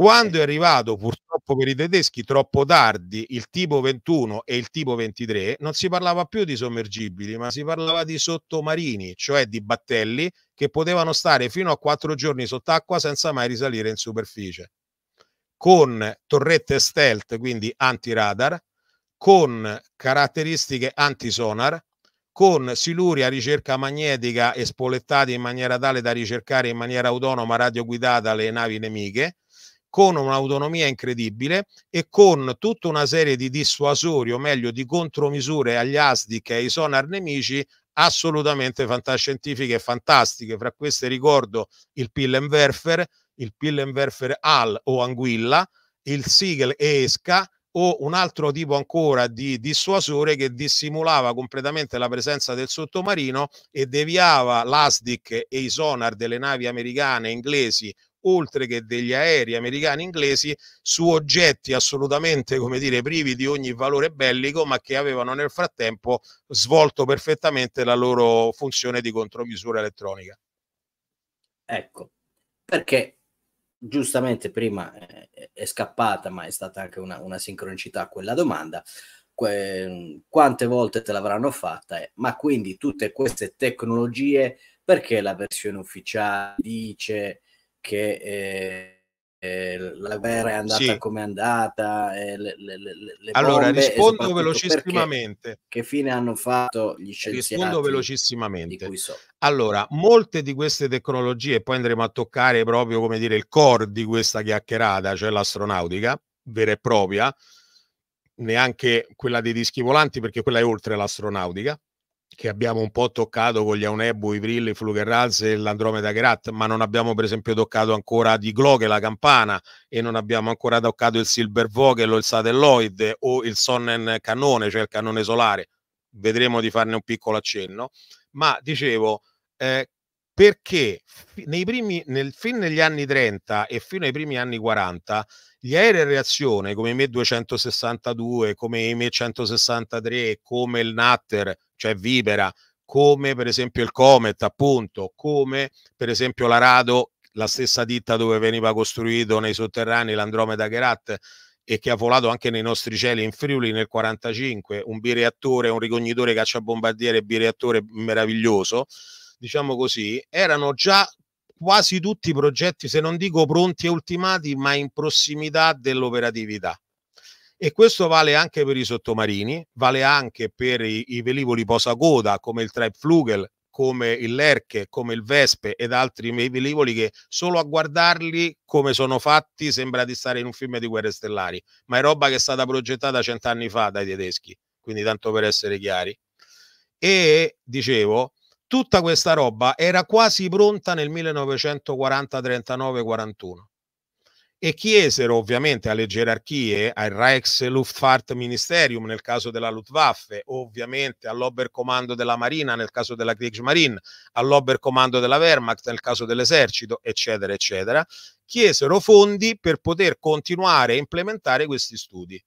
Quando è arrivato, purtroppo per i tedeschi, troppo tardi, il tipo 21 e il tipo 23, non si parlava più di sommergibili, ma si parlava di sottomarini, cioè di battelli che potevano stare fino a quattro giorni sott'acqua senza mai risalire in superficie. Con torrette stealth, quindi antiradar, con caratteristiche antisonar, con siluri a ricerca magnetica e spolettati in maniera tale da ricercare in maniera autonoma radioguidata le navi nemiche con un'autonomia incredibile e con tutta una serie di dissuasori, o meglio di contromisure agli ASDIC e ai sonar nemici assolutamente fantascientifiche e fantastiche. Fra queste ricordo il Pillenwerfer, il Pillenwerfer Al o Anguilla, il Siegel Esca o un altro tipo ancora di dissuasore che dissimulava completamente la presenza del sottomarino e deviava l'ASDIC e i sonar delle navi americane e inglesi oltre che degli aerei americani e inglesi su oggetti assolutamente come dire privi di ogni valore bellico ma che avevano nel frattempo svolto perfettamente la loro funzione di contromisura elettronica ecco perché giustamente prima eh, è scappata ma è stata anche una, una sincronicità quella domanda quante volte te l'avranno fatta eh? ma quindi tutte queste tecnologie perché la versione ufficiale dice che eh, eh, la guerra è andata sì. come è andata. Eh, le, le, le, allora rispondo velocissimamente. Che fine hanno fatto gli scienziati? Rispondo velocissimamente. So. Allora, molte di queste tecnologie, poi andremo a toccare proprio come dire il core di questa chiacchierata, cioè l'astronautica vera e propria, neanche quella dei dischi volanti, perché quella è oltre l'astronautica che abbiamo un po' toccato con gli Aunebu, i Vrilli, i Flugerraz e l'Andromeda Grat, ma non abbiamo per esempio toccato ancora di Glock, la campana, e non abbiamo ancora toccato il Silver Vogel o il Satelloid o il Sonnen Cannone, cioè il cannone solare. Vedremo di farne un piccolo accenno. Ma dicevo, eh, perché nei primi, nel, fin negli anni 30 e fino ai primi anni 40 gli aerei a reazione come me 262 come me 163 come il Natter, cioè Vibera, come per esempio il Comet, appunto, come per esempio la Rado, la stessa ditta dove veniva costruito nei sotterranei l'Andromeda Gerat e che ha volato anche nei nostri cieli in Friuli nel 1945, un bireattore, un ricognitore cacciabombardiere bireattore meraviglioso diciamo così, erano già quasi tutti i progetti, se non dico pronti e ultimati, ma in prossimità dell'operatività. E questo vale anche per i sottomarini, vale anche per i, i velivoli posacoda come il Treibflugel, come il Lerche, come il Vespe ed altri velivoli che solo a guardarli come sono fatti sembra di stare in un film di guerre stellari, ma è roba che è stata progettata cent'anni fa dai tedeschi, quindi tanto per essere chiari. E dicevo, tutta questa roba era quasi pronta nel 1940, 39, 41 e chiesero ovviamente alle gerarchie, al Reich Luftfahrtministerium nel caso della Luftwaffe, ovviamente all'Obercomando della Marina nel caso della Kriegsmarine, all'Obercomando della Wehrmacht nel caso dell'esercito, eccetera, eccetera, chiesero fondi per poter continuare a implementare questi studi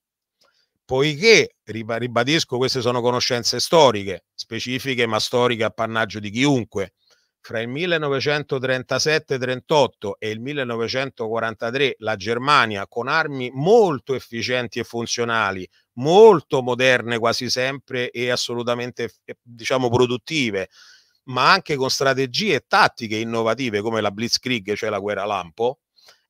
poiché, ribadisco, queste sono conoscenze storiche, specifiche ma storiche appannaggio di chiunque, fra il 1937-38 e il 1943 la Germania con armi molto efficienti e funzionali, molto moderne quasi sempre e assolutamente eh, diciamo produttive, ma anche con strategie e tattiche innovative come la Blitzkrieg, cioè la guerra lampo,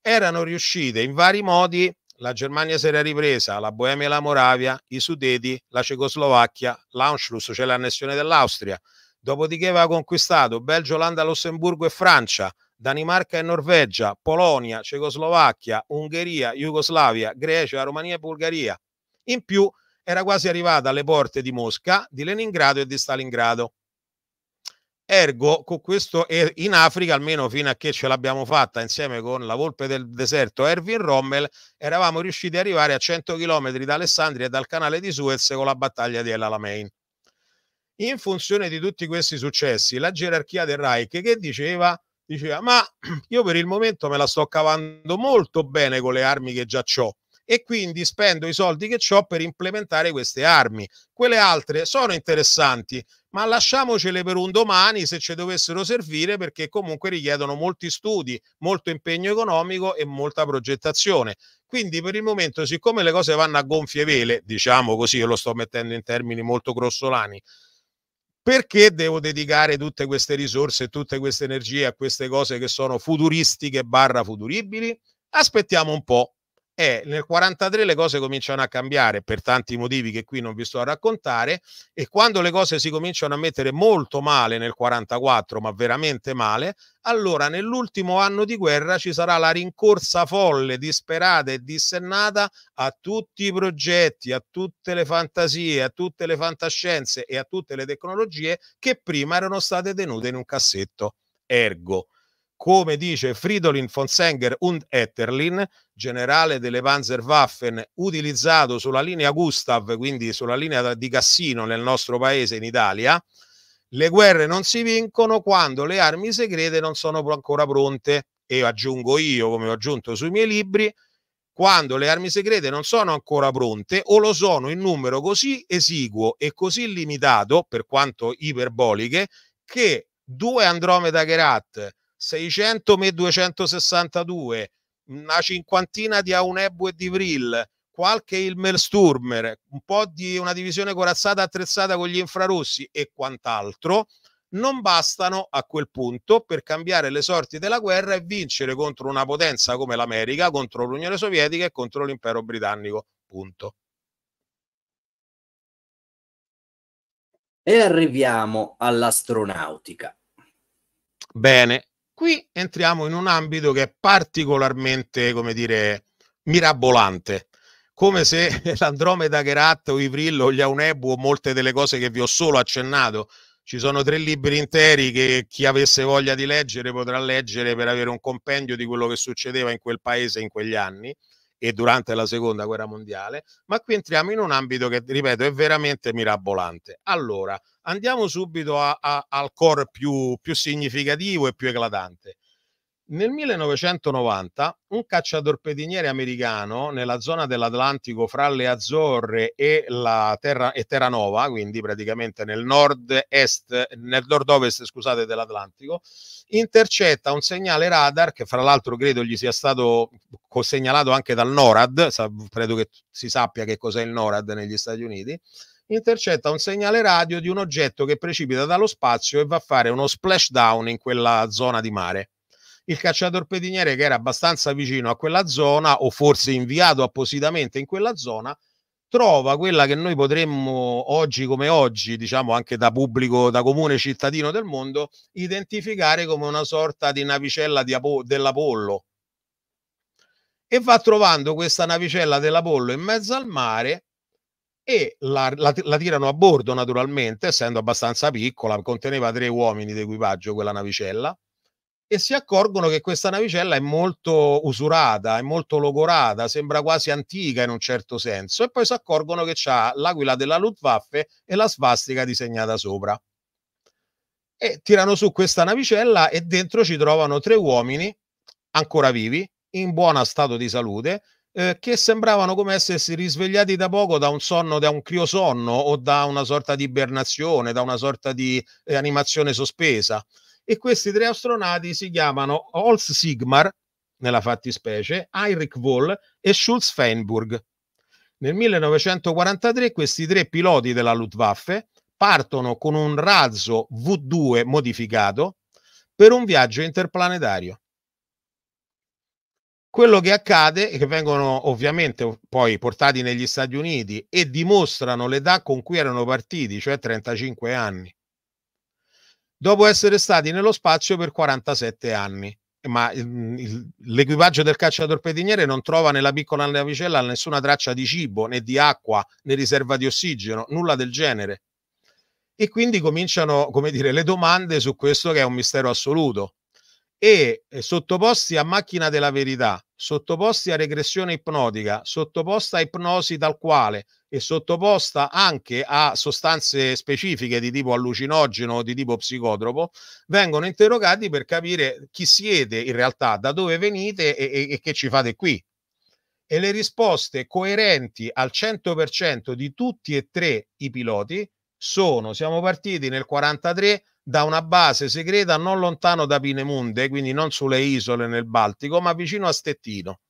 erano riuscite in vari modi la Germania si era ripresa, la Boemia e la Moravia, i Sudeti, la Cecoslovacchia, l'Anschluss, cioè l'annessione dell'Austria. Dopodiché aveva conquistato Belgio, Olanda, Lussemburgo e Francia, Danimarca e Norvegia, Polonia, Cecoslovacchia, Ungheria, Jugoslavia, Grecia, Romania e Bulgaria. In più era quasi arrivata alle porte di Mosca, di Leningrado e di Stalingrado. Ergo, con questo in Africa, almeno fino a che ce l'abbiamo fatta insieme con la volpe del deserto Erwin Rommel, eravamo riusciti ad arrivare a 100 km da Alessandria e dal canale di Suez con la battaglia di El Alamein. In funzione di tutti questi successi, la gerarchia del Reich che diceva, diceva ma (clears throat) io per il momento me la sto cavando molto bene con le armi che già ho e quindi spendo i soldi che ho per implementare queste armi. Quelle altre sono interessanti, ma lasciamocele per un domani se ci dovessero servire perché comunque richiedono molti studi, molto impegno economico e molta progettazione. Quindi per il momento, siccome le cose vanno a gonfie vele, diciamo così, io lo sto mettendo in termini molto grossolani, perché devo dedicare tutte queste risorse, e tutte queste energie a queste cose che sono futuristiche barra futuribili? Aspettiamo un po', e nel 1943 le cose cominciano a cambiare per tanti motivi che qui non vi sto a raccontare e quando le cose si cominciano a mettere molto male nel 1944, ma veramente male, allora nell'ultimo anno di guerra ci sarà la rincorsa folle, disperata e dissennata a tutti i progetti, a tutte le fantasie, a tutte le fantascienze e a tutte le tecnologie che prima erano state tenute in un cassetto. Ergo, come dice Fridolin von Senger und Etterlin, generale delle Panzerwaffen, utilizzato sulla linea Gustav, quindi sulla linea di Cassino nel nostro paese, in Italia, le guerre non si vincono quando le armi segrete non sono ancora pronte. E aggiungo io, come ho aggiunto sui miei libri, quando le armi segrete non sono ancora pronte o lo sono in numero così esiguo e così limitato, per quanto iperboliche, che due Andromeda Gerat 600 me 262, una cinquantina di Aunebu e di Vril, qualche il Sturmer, un po' di una divisione corazzata attrezzata con gli infrarossi e quant'altro, non bastano a quel punto per cambiare le sorti della guerra e vincere contro una potenza come l'America, contro l'Unione Sovietica e contro l'impero britannico. Punto. E arriviamo all'astronautica. Bene, qui entriamo in un ambito che è particolarmente, come dire, mirabolante. Come se (laughs) l'Andromeda Gerat o Ivrillo o gli Aunebu o molte delle cose che vi ho solo accennato. Ci sono tre libri interi che chi avesse voglia di leggere potrà leggere per avere un compendio di quello che succedeva in quel paese in quegli anni e durante la seconda guerra mondiale. Ma qui entriamo in un ambito che, ripeto, è veramente mirabolante. Allora, Andiamo subito a, a, al core più, più significativo e più eclatante. Nel 1990 un cacciatorpediniere americano nella zona dell'Atlantico fra le Azzorre e, la Terra, e Terranova, quindi praticamente nel nord-est, nel nord-ovest scusate, dell'Atlantico, intercetta un segnale radar che fra l'altro credo gli sia stato segnalato anche dal NORAD, credo che si sappia che cos'è il NORAD negli Stati Uniti, intercetta un segnale radio di un oggetto che precipita dallo spazio e va a fare uno splashdown in quella zona di mare. Il cacciatorpediniere che era abbastanza vicino a quella zona o forse inviato appositamente in quella zona trova quella che noi potremmo oggi come oggi, diciamo anche da pubblico, da comune cittadino del mondo, identificare come una sorta di navicella di Apo- dell'Apollo. E va trovando questa navicella dell'Apollo in mezzo al mare e la, la, la, tirano a bordo naturalmente, essendo abbastanza piccola, conteneva tre uomini d'equipaggio quella navicella, e si accorgono che questa navicella è molto usurata, è molto logorata, sembra quasi antica in un certo senso, e poi si accorgono che ha l'aquila della Luftwaffe e la svastica disegnata sopra. E tirano su questa navicella e dentro ci trovano tre uomini ancora vivi, in buono stato di salute, eh, che sembravano come essersi risvegliati da poco da un sonno, da un criosonno o da una sorta di ibernazione, da una sorta di eh, animazione sospesa. E questi tre astronauti si chiamano Holz Sigmar, nella fattispecie, Heinrich Voll e Schulz Feinburg. Nel 1943 questi tre piloti della Luftwaffe partono con un razzo V2 modificato per un viaggio interplanetario. Quello che accade è che vengono ovviamente poi portati negli Stati Uniti e dimostrano l'età con cui erano partiti, cioè 35 anni, dopo essere stati nello spazio per 47 anni. Ma l'equipaggio del cacciatorpediniere non trova nella piccola navicella nessuna traccia di cibo, né di acqua, né riserva di ossigeno, nulla del genere. E quindi cominciano, come dire, le domande su questo che è un mistero assoluto e eh, sottoposti a macchina della verità, sottoposti a regressione ipnotica, sottoposta a ipnosi tal quale e sottoposta anche a sostanze specifiche di tipo allucinogeno o di tipo psicotropo, vengono interrogati per capire chi siete in realtà, da dove venite e, e, e che ci fate qui. E le risposte coerenti al 100% di tutti e tre i piloti sono, siamo partiti nel 43 da una base segreta non lontano da Pinemunde, quindi non sulle isole nel Baltico, ma vicino a Stettino.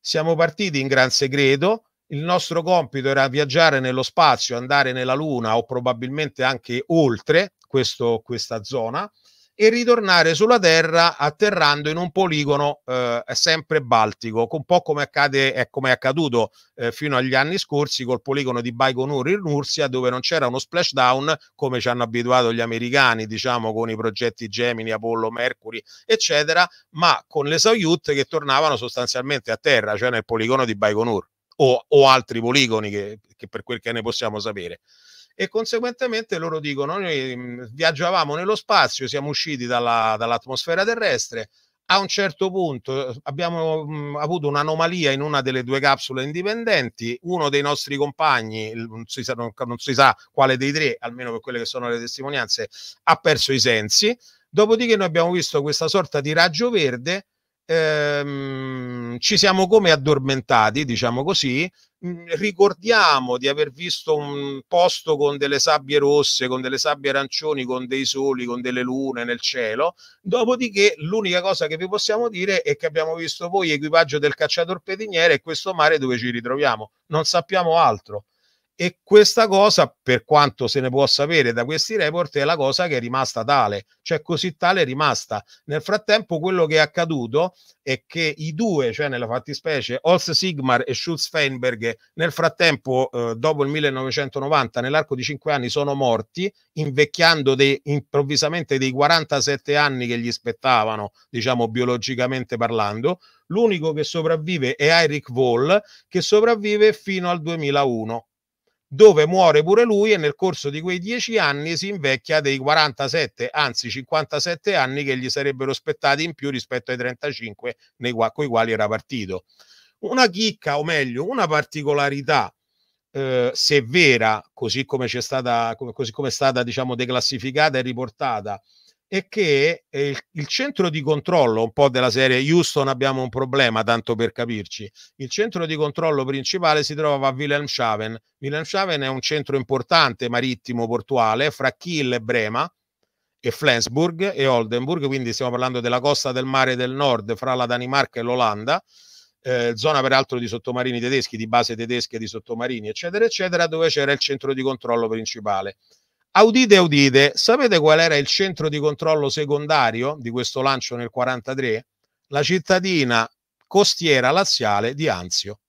Siamo partiti in gran segreto, il nostro compito era viaggiare nello spazio, andare nella Luna o probabilmente anche oltre questo, questa zona, e ritornare sulla Terra atterrando in un poligono eh, sempre baltico, un po' come, accade, è, come è accaduto eh, fino agli anni scorsi col poligono di Baikonur in Russia, dove non c'era uno splashdown come ci hanno abituato gli americani, diciamo con i progetti Gemini, Apollo, Mercury, eccetera, ma con le Soyuz che tornavano sostanzialmente a terra, cioè nel poligono di Baikonur o, o altri poligoni che, che per quel che ne possiamo sapere e conseguentemente loro dicono noi mm, viaggiavamo nello spazio, siamo usciti dalla, dall'atmosfera terrestre, a un certo punto eh, abbiamo mh, mm, avuto un'anomalia in una delle due capsule indipendenti, uno dei nostri compagni, non si, sa, non, non si sa quale dei tre, almeno per quelle che sono le testimonianze, ha perso i sensi, dopodiché noi abbiamo visto questa sorta di raggio verde ehm, ci siamo come addormentati, diciamo così, mm, ricordiamo di aver visto un posto con delle sabbie rosse, con delle sabbie arancioni, con dei soli, con delle lune nel cielo. Dopodiché, l'unica cosa che vi possiamo dire è che abbiamo visto voi, equipaggio del cacciatorpediniere e questo mare dove ci ritroviamo. Non sappiamo altro. E questa cosa, per quanto se ne può sapere da questi report, è la cosa che è rimasta tale, cioè così tale è rimasta. Nel frattempo, quello che è accaduto è che i due, cioè nella fattispecie Holz Sigmar e Schulz Feinberg, nel frattempo, eh, dopo il 1990, nell'arco di cinque anni, sono morti, invecchiando dei, improvvisamente dei 47 anni che gli spettavano, diciamo biologicamente parlando. L'unico che sopravvive è Eric Wall, che sopravvive fino al 2001 dove muore pure lui e nel corso di quei dieci anni si invecchia dei 47, anzi 57 anni che gli sarebbero spettati in più rispetto ai 35 nei, i quali era partito. Una chicca, o meglio, una particolarità eh, se vera, così come, stata, così come è stata diciamo, declassificata e riportata è che eh, il, il, centro di controllo, un po' della serie Houston abbiamo un problema, tanto per capirci, il centro di controllo principale si trova a Wilhelmshaven. Wilhelmshaven è un centro importante marittimo portuale fra Kiel e Brema e Flensburg e Oldenburg, quindi stiamo parlando della costa del mare del nord fra la Danimarca e l'Olanda, eh, zona peraltro di sottomarini tedeschi, di base tedesche di sottomarini, eccetera, eccetera, dove c'era il centro di controllo principale. Audite, audite, sapete qual era il centro di controllo secondario di questo lancio nel 1943? La cittadina costiera laziale di Anzio.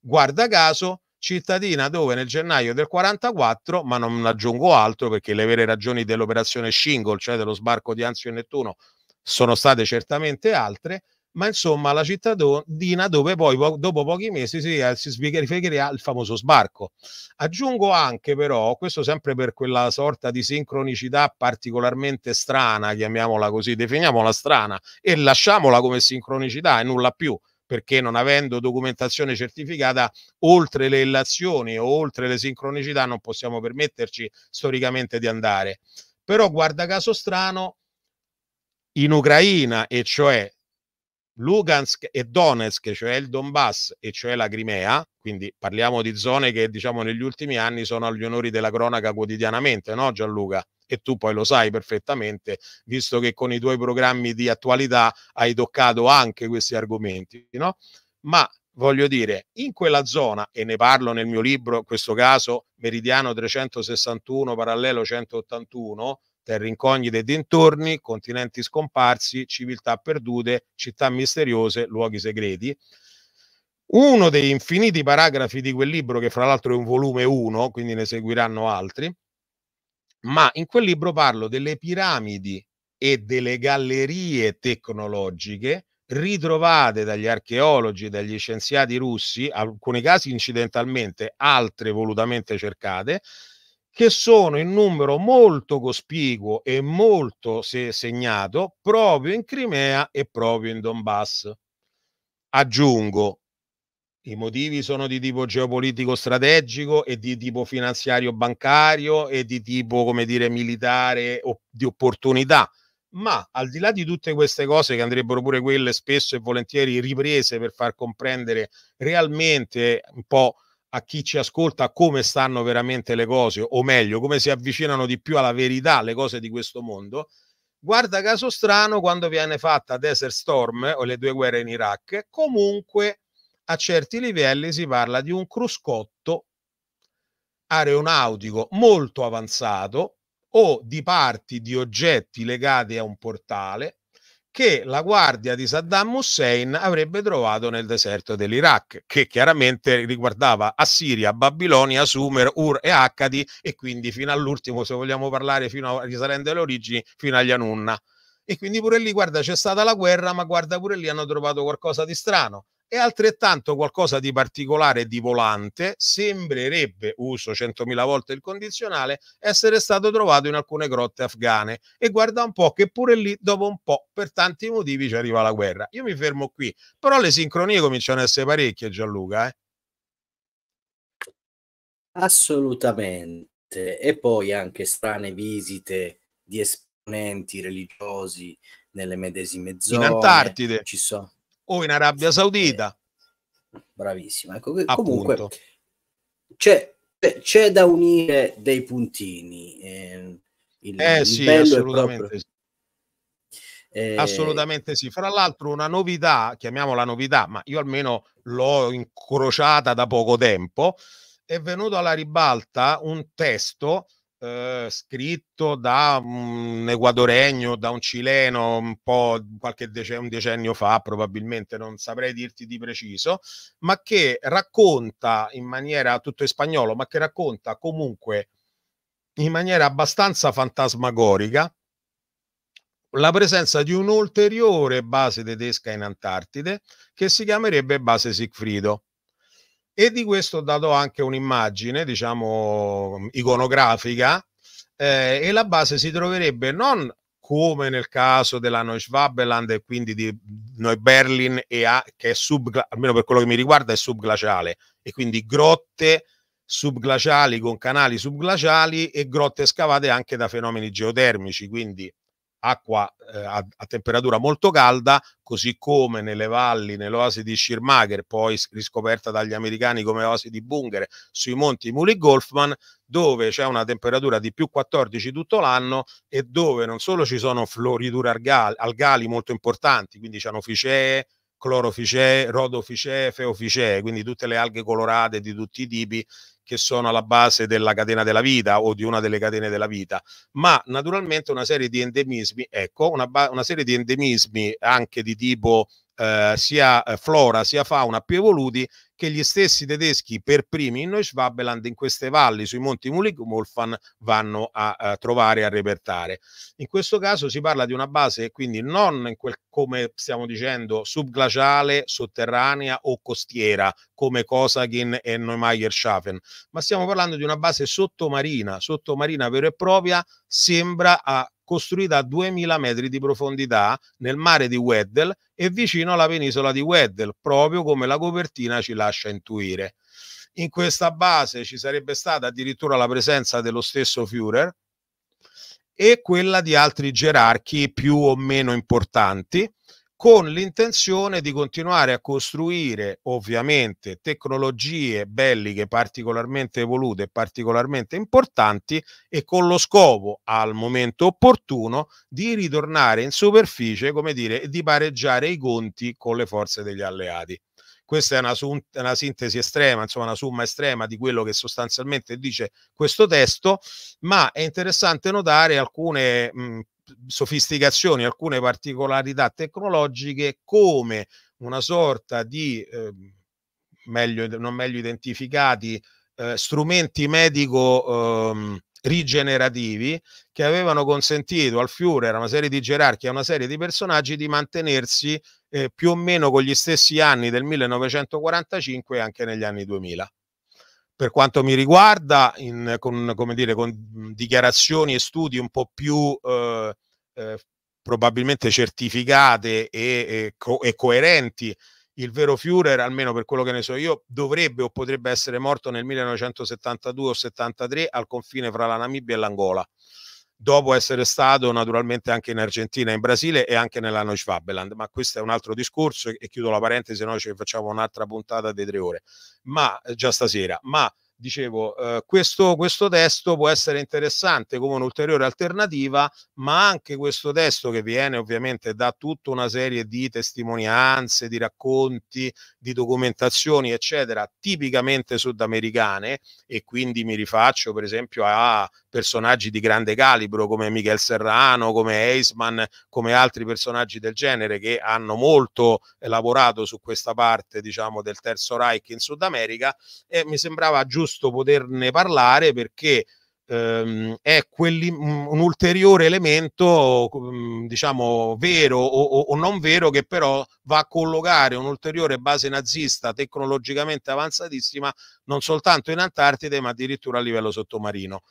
Guarda caso, cittadina dove nel gennaio del 44, ma non aggiungo altro perché le vere ragioni dell'operazione Shingle, cioè dello sbarco di Anzio e Nettuno, sono state certamente altre, ma insomma la cittadina dove poi po dopo pochi mesi si, eh, si riferiva al famoso sbarco. Aggiungo anche però, questo sempre per quella sorta di sincronicità particolarmente strana, chiamiamola così, definiamola strana e lasciamola come sincronicità e nulla più perché non avendo documentazione certificata, oltre le illazioni o oltre le sincronicità non possiamo permetterci storicamente di andare. Però guarda caso strano, in Ucraina, e cioè Lugansk e Donetsk, cioè il Donbass e cioè la Crimea, quindi parliamo di zone che diciamo negli ultimi anni sono agli onori della cronaca quotidianamente, no Gianluca? E tu poi lo sai perfettamente, visto che con i tuoi programmi di attualità hai toccato anche questi argomenti, no? Ma voglio dire, in quella zona, e ne parlo nel mio libro, in questo caso Meridiano 361 parallelo 181, terre incognite e dintorni, continenti scomparsi, civiltà perdute, città misteriose, luoghi segreti. Uno dei infiniti paragrafi di quel libro, che fra l'altro è un volume 1, quindi ne seguiranno altri, ma in quel libro parlo delle piramidi e delle gallerie tecnologiche ritrovate dagli archeologi, dagli scienziati russi, alcuni casi incidentalmente, altre volutamente cercate, che sono in numero molto cospicuo e molto se segnato proprio in Crimea e proprio in Donbass. Aggiungo, i motivi sono di tipo geopolitico strategico e di tipo finanziario bancario e di tipo, come dire, militare o di opportunità. Ma al di là di tutte queste cose, che andrebbero pure quelle spesso e volentieri riprese per far comprendere realmente un po' a chi ci ascolta come stanno veramente le cose, o meglio, come si avvicinano di più alla verità le cose di questo mondo. Guarda caso strano, quando viene fatta Desert Storm o le due guerre in Iraq, comunque a certi livelli si parla di un cruscotto aeronautico molto avanzato o di parti di oggetti legati a un portale che la guardia di Saddam Hussein avrebbe trovato nel deserto dell'Iraq, che chiaramente riguardava Assiria, Babilonia, Sumer, Ur e Akkadi e quindi fino all'ultimo, se vogliamo parlare, fino a, risalendo alle origini, fino agli Anunna. E quindi pure lì, guarda, c'è stata la guerra, ma guarda pure lì hanno trovato qualcosa di strano e altrettanto qualcosa di particolare di volante sembrerebbe, uso 100.000 volte il condizionale, essere stato trovato in alcune grotte afghane e guarda un po' che pure lì dopo un po' per tanti motivi ci arriva la guerra. Io mi fermo qui, però le sincronie cominciano a essere parecchie Gianluca. Eh? Assolutamente, e poi anche strane visite di esponenti religiosi nelle medesime zone. In Antartide. Ci sono o in Arabia Saudita. Eh, bravissimo. Ecco, comunque c'è, c'è da unire dei puntini. Eh, il, eh il sì, assolutamente sì. Eh... Assolutamente sì. Fra l'altro, una novità, chiamiamola novità, ma io almeno l'ho incrociata da poco tempo, è venuto alla ribalta un testo eh, scritto da un equadoregno, da un cileno, un po' qualche decennio, un decennio fa probabilmente, non saprei dirti di preciso, ma che racconta in maniera tutto in spagnolo, ma che racconta comunque in maniera abbastanza fantasmagorica la presenza di un'ulteriore base tedesca in Antartide che si chiamerebbe base Siegfriedo e di questo ho dato anche un'immagine, diciamo, mm, iconografica eh, e la base si troverebbe non come nel caso della Neuschwabeland e quindi di Neuberlin e a, che è subglaciale, almeno per quello che mi riguarda è subglaciale e quindi grotte subglaciali con canali subglaciali e grotte scavate anche da fenomeni geotermici, quindi acqua eh, a, a, temperatura molto calda, così come nelle valli, nell'oasi di Schirmacher, poi riscoperta dagli americani come oasi di Bungere, sui monti Muli-Golfman, dove c'è una temperatura di più 14 tutto l'anno e dove non solo ci sono floriture algali, algali molto importanti, quindi c'hanno ficee, cloroficee, rodoficee, feoficee, quindi tutte le alghe colorate di tutti i tipi che sono alla base della catena della vita o di una delle catene della vita, ma naturalmente una serie di endemismi, ecco, una, una serie di endemismi anche di tipo eh, sia eh, flora sia fauna più evoluti che gli stessi tedeschi per primi in Neuschwabeland in queste valli sui monti mulig vanno a, a, eh, trovare a repertare. In questo caso si parla di una base quindi non in quel, come stiamo dicendo subglaciale, sotterranea o costiera come Kosagin e Neumayerschafen, ma stiamo parlando di una base sottomarina, sottomarina vera e propria, sembra a costruita a 2000 metri di profondità nel mare di Weddell e vicino alla penisola di Weddell, proprio come la copertina ci lascia intuire. In questa base ci sarebbe stata addirittura la presenza dello stesso Führer e quella di altri gerarchi più o meno importanti con l'intenzione di continuare a costruire ovviamente tecnologie belliche particolarmente evolute e particolarmente importanti e con lo scopo al momento opportuno di ritornare in superficie, come dire, di pareggiare i conti con le forze degli alleati. Questa è una, una sintesi estrema, insomma una somma estrema di quello che sostanzialmente dice questo testo, ma è interessante notare alcune mh, sofisticazioni, alcune particolarità tecnologiche come una sorta di eh, meglio, non meglio identificati eh, strumenti medico ehm, rigenerativi che avevano consentito al Führer, a una serie di gerarchi, a una serie di personaggi di mantenersi eh, più o meno con gli stessi anni del 1945 e anche negli anni 2000 per quanto mi riguarda, in, con, dire, con, dichiarazioni e studi un po' più eh, eh, probabilmente certificate e, e, co e, coerenti, il vero Führer, almeno per quello che ne so io, dovrebbe o potrebbe essere morto nel 1972 o 73 al confine fra la Namibia e l'Angola dopo essere stato naturalmente anche in Argentina, in Brasile e anche nella Neuschwabeland, ma questo è un altro discorso e chiudo la parentesi, noi ci facciamo un'altra puntata di tre ore, ma eh, già stasera, ma dicevo, eh, questo, questo, testo può essere interessante come un'ulteriore alternativa, ma anche questo testo che viene ovviamente da tutta una serie di testimonianze, di racconti, di documentazioni, eccetera, tipicamente sudamericane, e quindi mi rifaccio per esempio a personaggi di grande calibro come Miguel Serrano, come Eisman, come altri personaggi del genere che hanno molto lavorato su questa parte, diciamo, del Terzo Reich in Sud America, e mi sembrava giusto giusto poterne parlare perché ehm, è mm, un ulteriore elemento, mm, diciamo, vero o, o non vero, che però va a collocare un'ulteriore base nazista tecnologicamente avanzatissima non soltanto in Antartide ma addirittura a livello sottomarino.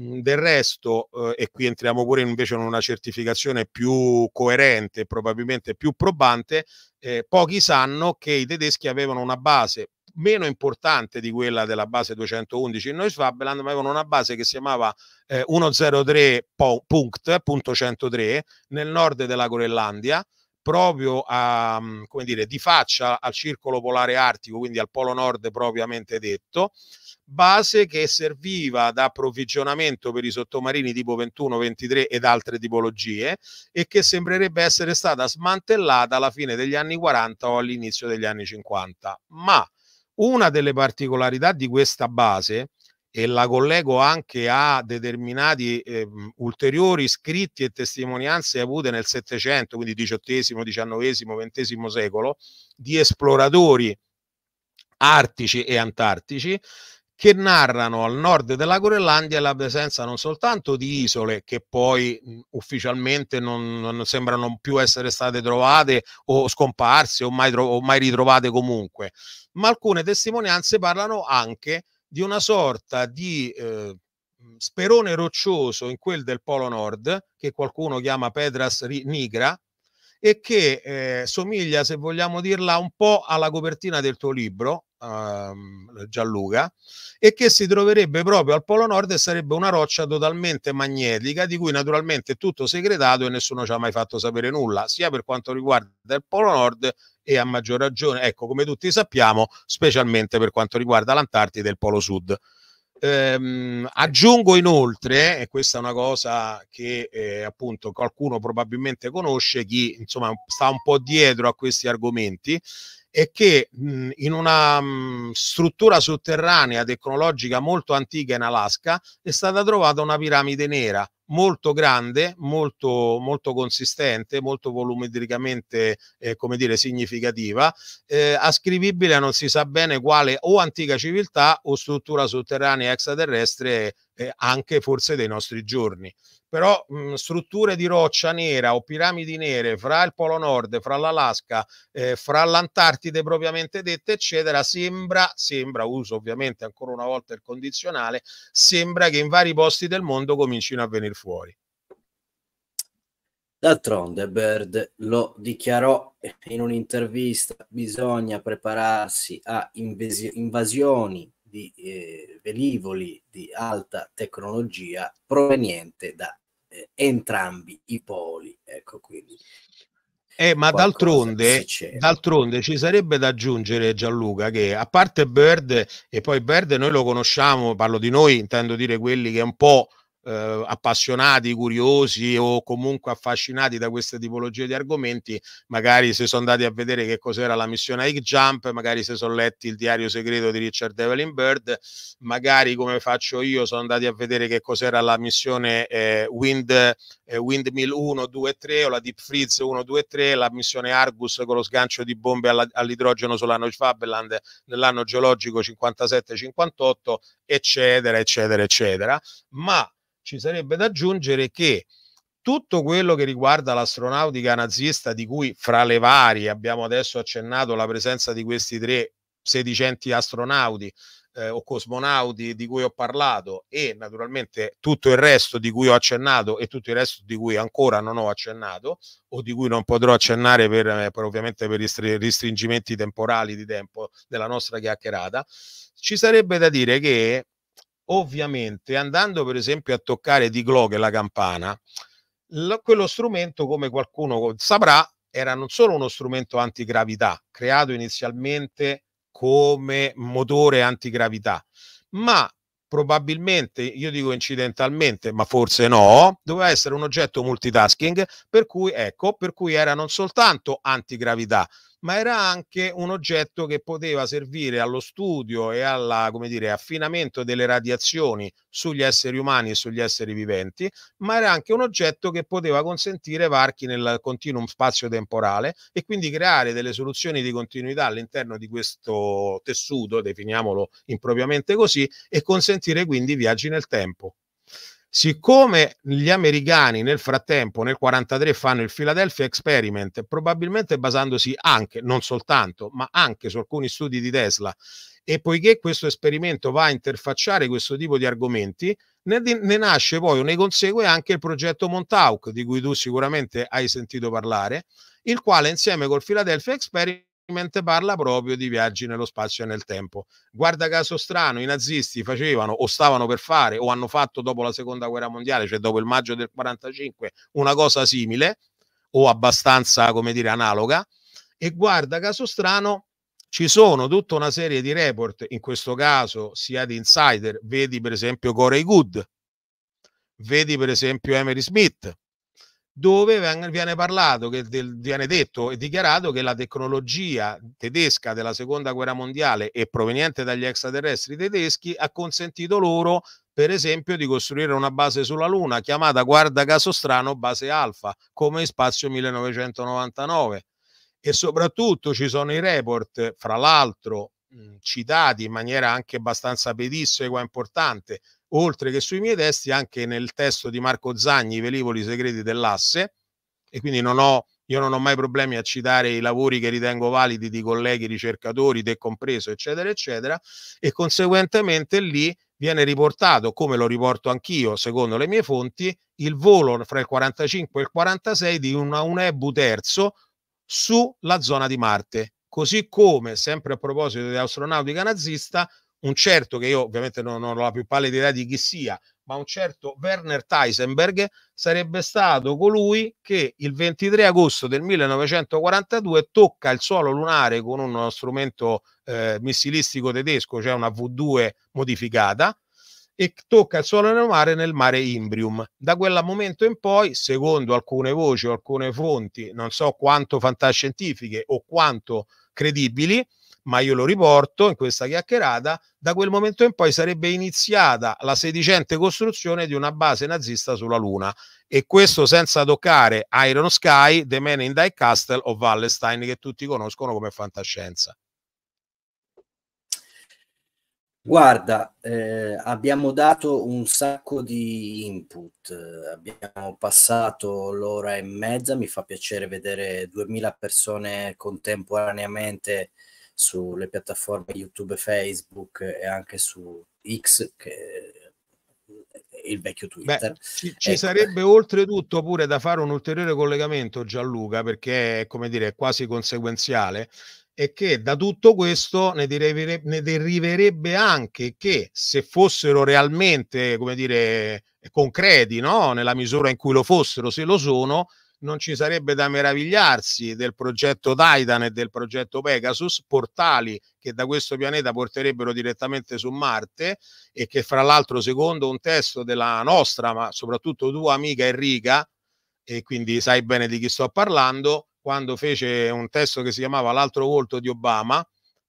Mm, del resto, eh, e qui entriamo pure invece in una certificazione più coerente, probabilmente più probante, eh, pochi sanno che i tedeschi avevano una base meno importante di quella della base 211 in Neuswabeland, ma avevano una base che si chiamava eh, 103 punct, 103, nel nord della Groenlandia, proprio a, mm, come dire, di faccia al circolo polare artico, quindi al polo nord propriamente detto, base che serviva da approvvigionamento per i sottomarini tipo 21, 23 ed altre tipologie e che sembrerebbe essere stata smantellata alla fine degli anni 40 o all'inizio degli anni 50. Ma una delle particolarità di questa base, e la collego anche a determinati eh, ulteriori scritti e testimonianze avute nel Settecento, quindi XVIII, XIX, XX secolo, di esploratori artici e antartici che narrano al nord della Groenlandia la presenza non soltanto di isole che poi mh, ufficialmente non, non, sembrano più essere state trovate o scomparse o mai, o mai ritrovate comunque, ma alcune testimonianze parlano anche di una sorta di eh, sperone roccioso in quel del Polo Nord, che qualcuno chiama Pedras Nigra, e che eh, somiglia, se vogliamo dirla, un po' alla copertina del tuo libro, ehm, Gianluca e che si troverebbe proprio al Polo Nord e sarebbe una roccia totalmente magnetica di cui naturalmente è tutto segretato e nessuno ci ha mai fatto sapere nulla, sia per quanto riguarda il Polo Nord e a maggior ragione, ecco come tutti sappiamo, specialmente per quanto riguarda l'Antartide e il Polo Sud. Ehm, aggiungo inoltre, e questa è una cosa che eh, appunto qualcuno probabilmente conosce, chi insomma sta un po' dietro a questi argomenti, è che mh, mhmm, in una mh, mhmm, struttura sotterranea tecnologica molto antica in Alaska è stata trovata una piramide nera molto grande, molto, molto consistente, molto volumetricamente eh, come dire, significativa, eh, ascrivibile a non si sa bene quale o antica civiltà o struttura sotterranea extraterrestre eh, anche forse dei nostri giorni. Però mh, strutture di roccia nera o piramidi nere fra il Polo Nord, fra l'Alaska, eh, fra l'Antartide propriamente detta, eccetera, sembra, sembra, uso ovviamente ancora una volta il condizionale, sembra che in vari posti del mondo comincino a venire fuori. D'altronde Bird lo dichiarò in un'intervista, bisogna prepararsi a invasioni di eh, velivoli di alta tecnologia proveniente da eh, entrambi i poli. Ecco quindi. Eh, ma d'altronde, d'altronde, ci sarebbe da aggiungere Gianluca che a parte Bird e poi Bird noi lo conosciamo, parlo di noi, intendo dire quelli che un po' eh, appassionati, curiosi o comunque affascinati da queste tipologie di argomenti, magari si sono andati a vedere che cos'era la missione Ike Jump, magari se sono letti il diario segreto di Richard Evelyn Bird, magari come faccio io sono andati a vedere che cos'era la missione eh, Wind, eh, Windmill 1, 2 e 3 o la Deep Freeze 1, 2 e 3, la missione Argus con lo sgancio di bombe alla, all'idrogeno sull'anno Schwabeland nell'anno geologico 57-58, eccetera, eccetera, eccetera. Ma ci sarebbe da aggiungere che tutto quello che riguarda l'astronautica nazista, di cui fra le varie abbiamo adesso accennato la presenza di questi tre sedicenti astronauti eh, o cosmonauti di cui ho parlato e naturalmente tutto il resto di cui ho accennato e tutto il resto di cui ancora non ho accennato o di cui non potrò accennare per, eh, per ovviamente per i restringimenti temporali di tempo della nostra chiacchierata, ci sarebbe da dire che Ovviamente, andando per esempio a toccare di Glock la campana, lo, quello strumento, come qualcuno saprà, era non solo uno strumento antigravità, creato inizialmente come motore antigravità, ma probabilmente, io dico incidentalmente, ma forse no, doveva essere un oggetto multitasking, per cui, ecco, per cui era non soltanto antigravità, ma era anche un oggetto che poteva servire allo studio e all'affinamento delle radiazioni sugli esseri umani e sugli esseri viventi, ma era anche un oggetto che poteva consentire varchi nel continuum spazio-temporale e quindi creare delle soluzioni di continuità all'interno di questo tessuto, definiamolo impropriamente così, e consentire quindi viaggi nel tempo. Siccome gli americani nel frattempo, nel 43 fanno il Philadelphia Experiment, probabilmente basandosi anche, non soltanto, ma anche su alcuni studi di Tesla, e poiché questo esperimento va a interfacciare questo tipo di argomenti, ne, ne nasce poi o ne consegue anche il progetto Montauk, di cui tu sicuramente hai sentito parlare, il quale insieme col Philadelphia Experiment mente parla proprio di viaggi nello spazio e nel tempo. Guarda caso strano, i nazisti facevano o stavano per fare o hanno fatto dopo la seconda guerra mondiale, cioè dopo il maggio del 45, una cosa simile o abbastanza, come dire, analoga. E guarda caso strano, ci sono tutta una serie di report, in questo caso sia di insider, vedi per esempio Corey Good, vedi per esempio Emery Smith, dove viene parlato, viene detto e dichiarato che la tecnologia tedesca della seconda guerra mondiale e proveniente dagli extraterrestri tedeschi ha consentito loro, per esempio, di costruire una base sulla Luna chiamata, guarda caso strano, base Alfa, come in spazio 1999. E soprattutto ci sono i report, fra l'altro citati in maniera anche abbastanza pedissequa e importante, oltre che sui miei testi anche nel testo di Marco Zagni, I velivoli segreti dell'asse, e quindi non ho, io non ho mai problemi a citare i lavori che ritengo validi di colleghi ricercatori, te compreso, eccetera, eccetera, e conseguentemente lì viene riportato, come lo riporto anch'io, secondo le mie fonti, il volo fra il 45 e il 46 di una, un Ebu terzo sulla zona di Marte. Così come, sempre a proposito di astronautica nazista, un certo che io ovviamente non, non ho la più pallida idea di chi sia, ma un certo Werner Teisenberg sarebbe stato colui che il 23 agosto del 1942 tocca il suolo lunare con uno strumento eh, missilistico tedesco, cioè una V2 modificata, e tocca il suolo lunare nel mare Imbrium. Da quel momento in poi, secondo alcune voci o alcune fonti, non so quanto fantascientifiche o quanto credibili, ma io lo riporto in questa chiacchierata, da quel momento in poi sarebbe iniziata la sedicente costruzione di una base nazista sulla Luna e questo senza toccare Iron Sky, The Man in Die Castle o Wallenstein che tutti conoscono come fantascienza. Guarda, eh, abbiamo dato un sacco di input, abbiamo passato l'ora e mezza, mi fa piacere vedere 2000 persone contemporaneamente sulle piattaforme YouTube, Facebook e anche su X, che il vecchio Twitter. Beh, ci, ci ecco. sarebbe oltretutto pure da fare un ulteriore collegamento, Gianluca, perché è come dire quasi conseguenziale. E che da tutto questo ne deriverebbe, ne deriverebbe anche che se fossero realmente, come dire, concreti, no? nella misura in cui lo fossero, se lo sono, non ci sarebbe da meravigliarsi del progetto Titan e del progetto Pegasus, portali che da questo pianeta porterebbero direttamente su Marte e che fra l'altro secondo un testo della nostra, ma soprattutto tua amica Enrica, e quindi sai bene di chi sto parlando, quando fece un testo che si chiamava L'altro volto di Obama,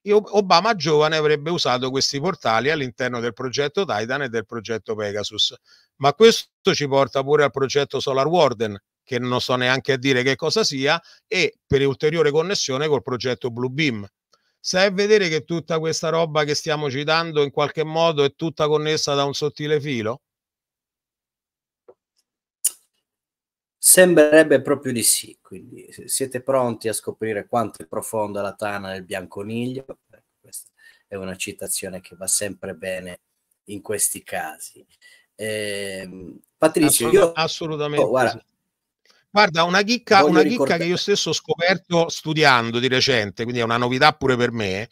Obama giovane avrebbe usato questi portali all'interno del progetto Titan e del progetto Pegasus. Ma questo ci porta pure al progetto Solar Warden, che non so neanche a dire che cosa sia, e per ulteriore connessione col progetto Blue Beam. Sai a vedere che tutta questa roba che stiamo citando in qualche modo è tutta connessa da un sottile filo? Sembrerebbe proprio di sì, quindi siete pronti a scoprire quanto è profonda la tana del bianconiglio? Eh, questa è una citazione che va sempre bene in questi casi. Eh, Patrizio, Assolut- io... Assolutamente. Oh, guarda, sì Guarda, una chicca, una chicca che io stesso ho scoperto studiando di recente, quindi è una novità pure per me.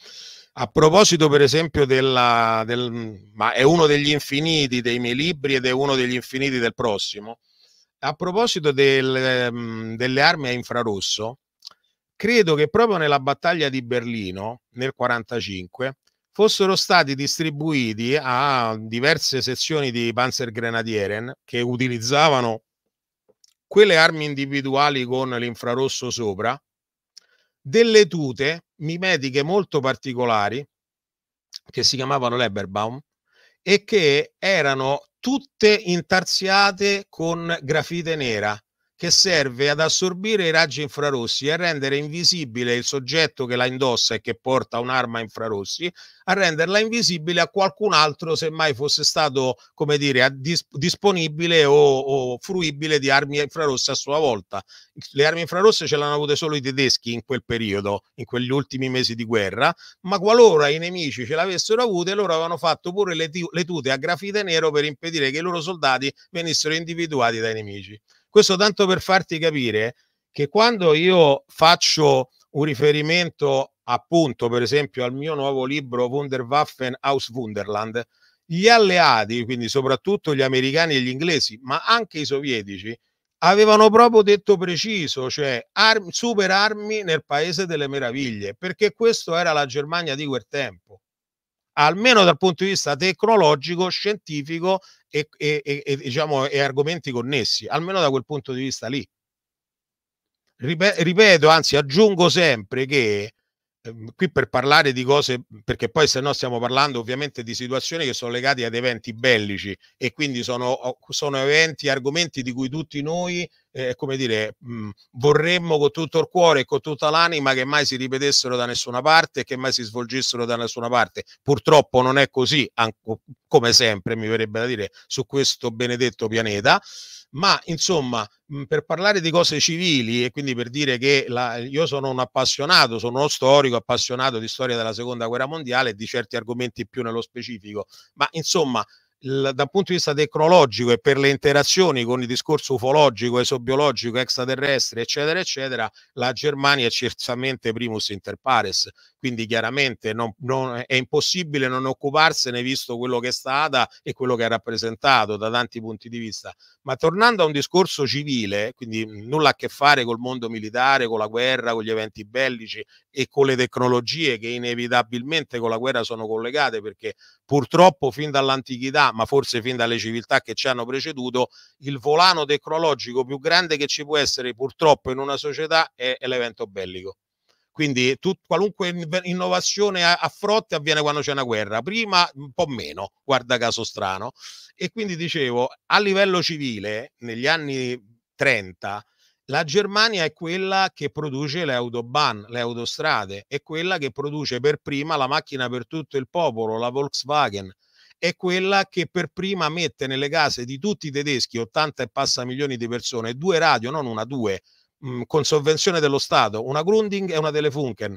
A proposito, per esempio, della, del, ma è uno degli infiniti dei miei libri ed è uno degli infiniti del prossimo. A proposito del, ehm, delle armi a infrarosso, credo che proprio nella battaglia di Berlino nel 1945 fossero stati distribuiti a diverse sezioni di Panzergrenadieren che utilizzavano quelle armi individuali con l'infrarosso sopra, delle tute mimetiche molto particolari che si chiamavano Leberbaum e che erano tutte intarsiate con grafite nera che serve ad assorbire i raggi infrarossi e a rendere invisibile il soggetto che la indossa e che porta un'arma infrarossi, a renderla invisibile a qualcun altro se mai fosse stato, come dire, dis- disponibile o, o, fruibile di armi infrarosse a sua volta. Le armi infrarosse ce l'hanno avute solo i tedeschi in quel periodo, in quegli ultimi mesi di guerra, ma qualora i nemici ce l'avessero avute, loro avevano fatto pure le, t- le tute a grafite nero per impedire che i loro soldati venissero individuati dai nemici. Questo tanto per farti capire che quando io faccio un riferimento appunto per esempio al mio nuovo libro Wunderwaffen aus Wunderland, gli alleati, quindi soprattutto gli americani e gli inglesi, ma anche i sovietici, avevano proprio detto preciso, cioè armi, superarmi nel paese delle meraviglie, perché questo era la Germania di quel tempo, almeno dal punto di vista tecnologico, scientifico e, e, e, diciamo, e argomenti connessi, almeno da quel punto di vista lì. Ripeto, anzi aggiungo sempre che ehm, qui per parlare di cose, perché poi se no stiamo parlando ovviamente di situazioni che sono legate ad eventi bellici e quindi sono, sono eventi, argomenti di cui tutti noi eh, come dire, mh, mhmm, vorremmo con tutto il cuore e con tutta l'anima che mai si ripetessero da nessuna parte e che mai si svolgessero da nessuna parte. Purtroppo non è così, anche, come sempre mi verrebbe da dire, su questo benedetto pianeta ma insomma mhmm, per parlare di cose civili e quindi per dire che la, io sono un appassionato, sono uno storico appassionato di storia della seconda guerra mondiale e di certi argomenti più nello specifico, ma insomma dal punto di vista tecnologico e per le interazioni con il discorso ufologico, esobiologico, extraterrestre, eccetera, eccetera, la Germania è certamente primus inter pares quindi chiaramente non, non, è impossibile non occuparsene visto quello che è stata e quello che ha rappresentato da tanti punti di vista. Ma tornando a un discorso civile, quindi mhmm, nulla a che fare col mondo militare, con la guerra, con gli eventi bellici e con le tecnologie che inevitabilmente con la guerra sono collegate, perché purtroppo fin dall'antichità, ma forse fin dalle civiltà che ci hanno preceduto, il volano tecnologico più grande che ci può essere purtroppo in una società è l'evento bellico. Quindi tut, qualunque innovazione a, a frotte avviene quando c'è una guerra, prima un po' meno, guarda caso strano. E quindi dicevo, a livello civile, negli anni 30, la Germania è quella che produce le autobahn, le autostrade, è quella che produce per prima la macchina per tutto il popolo, la Volkswagen, è quella che per prima mette nelle case di tutti i tedeschi, 80 e passa milioni di persone, due radio, non una, due, mh, mhmm, con sovvenzione dello Stato, una Grunding e una Telefunken.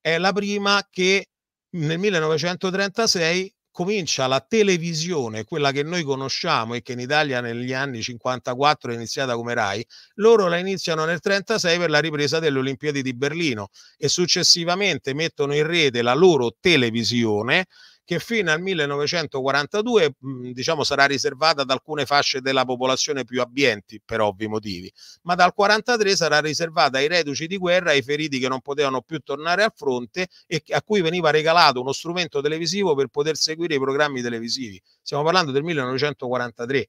È la prima che nel 1936 comincia la televisione, quella che noi conosciamo e che in Italia negli anni 54 è iniziata come RAI, loro la iniziano nel 1936 per la ripresa delle Olimpiadi di Berlino e successivamente mettono in rete la loro televisione che fino al 1942 mhmm, diciamo, sarà riservata ad alcune fasce della popolazione più abbienti per ovvi motivi, ma dal 1943 sarà riservata ai reduci di guerra, ai feriti che non potevano più tornare al fronte e a cui veniva regalato uno strumento televisivo per poter seguire i programmi televisivi. Stiamo parlando del 1943.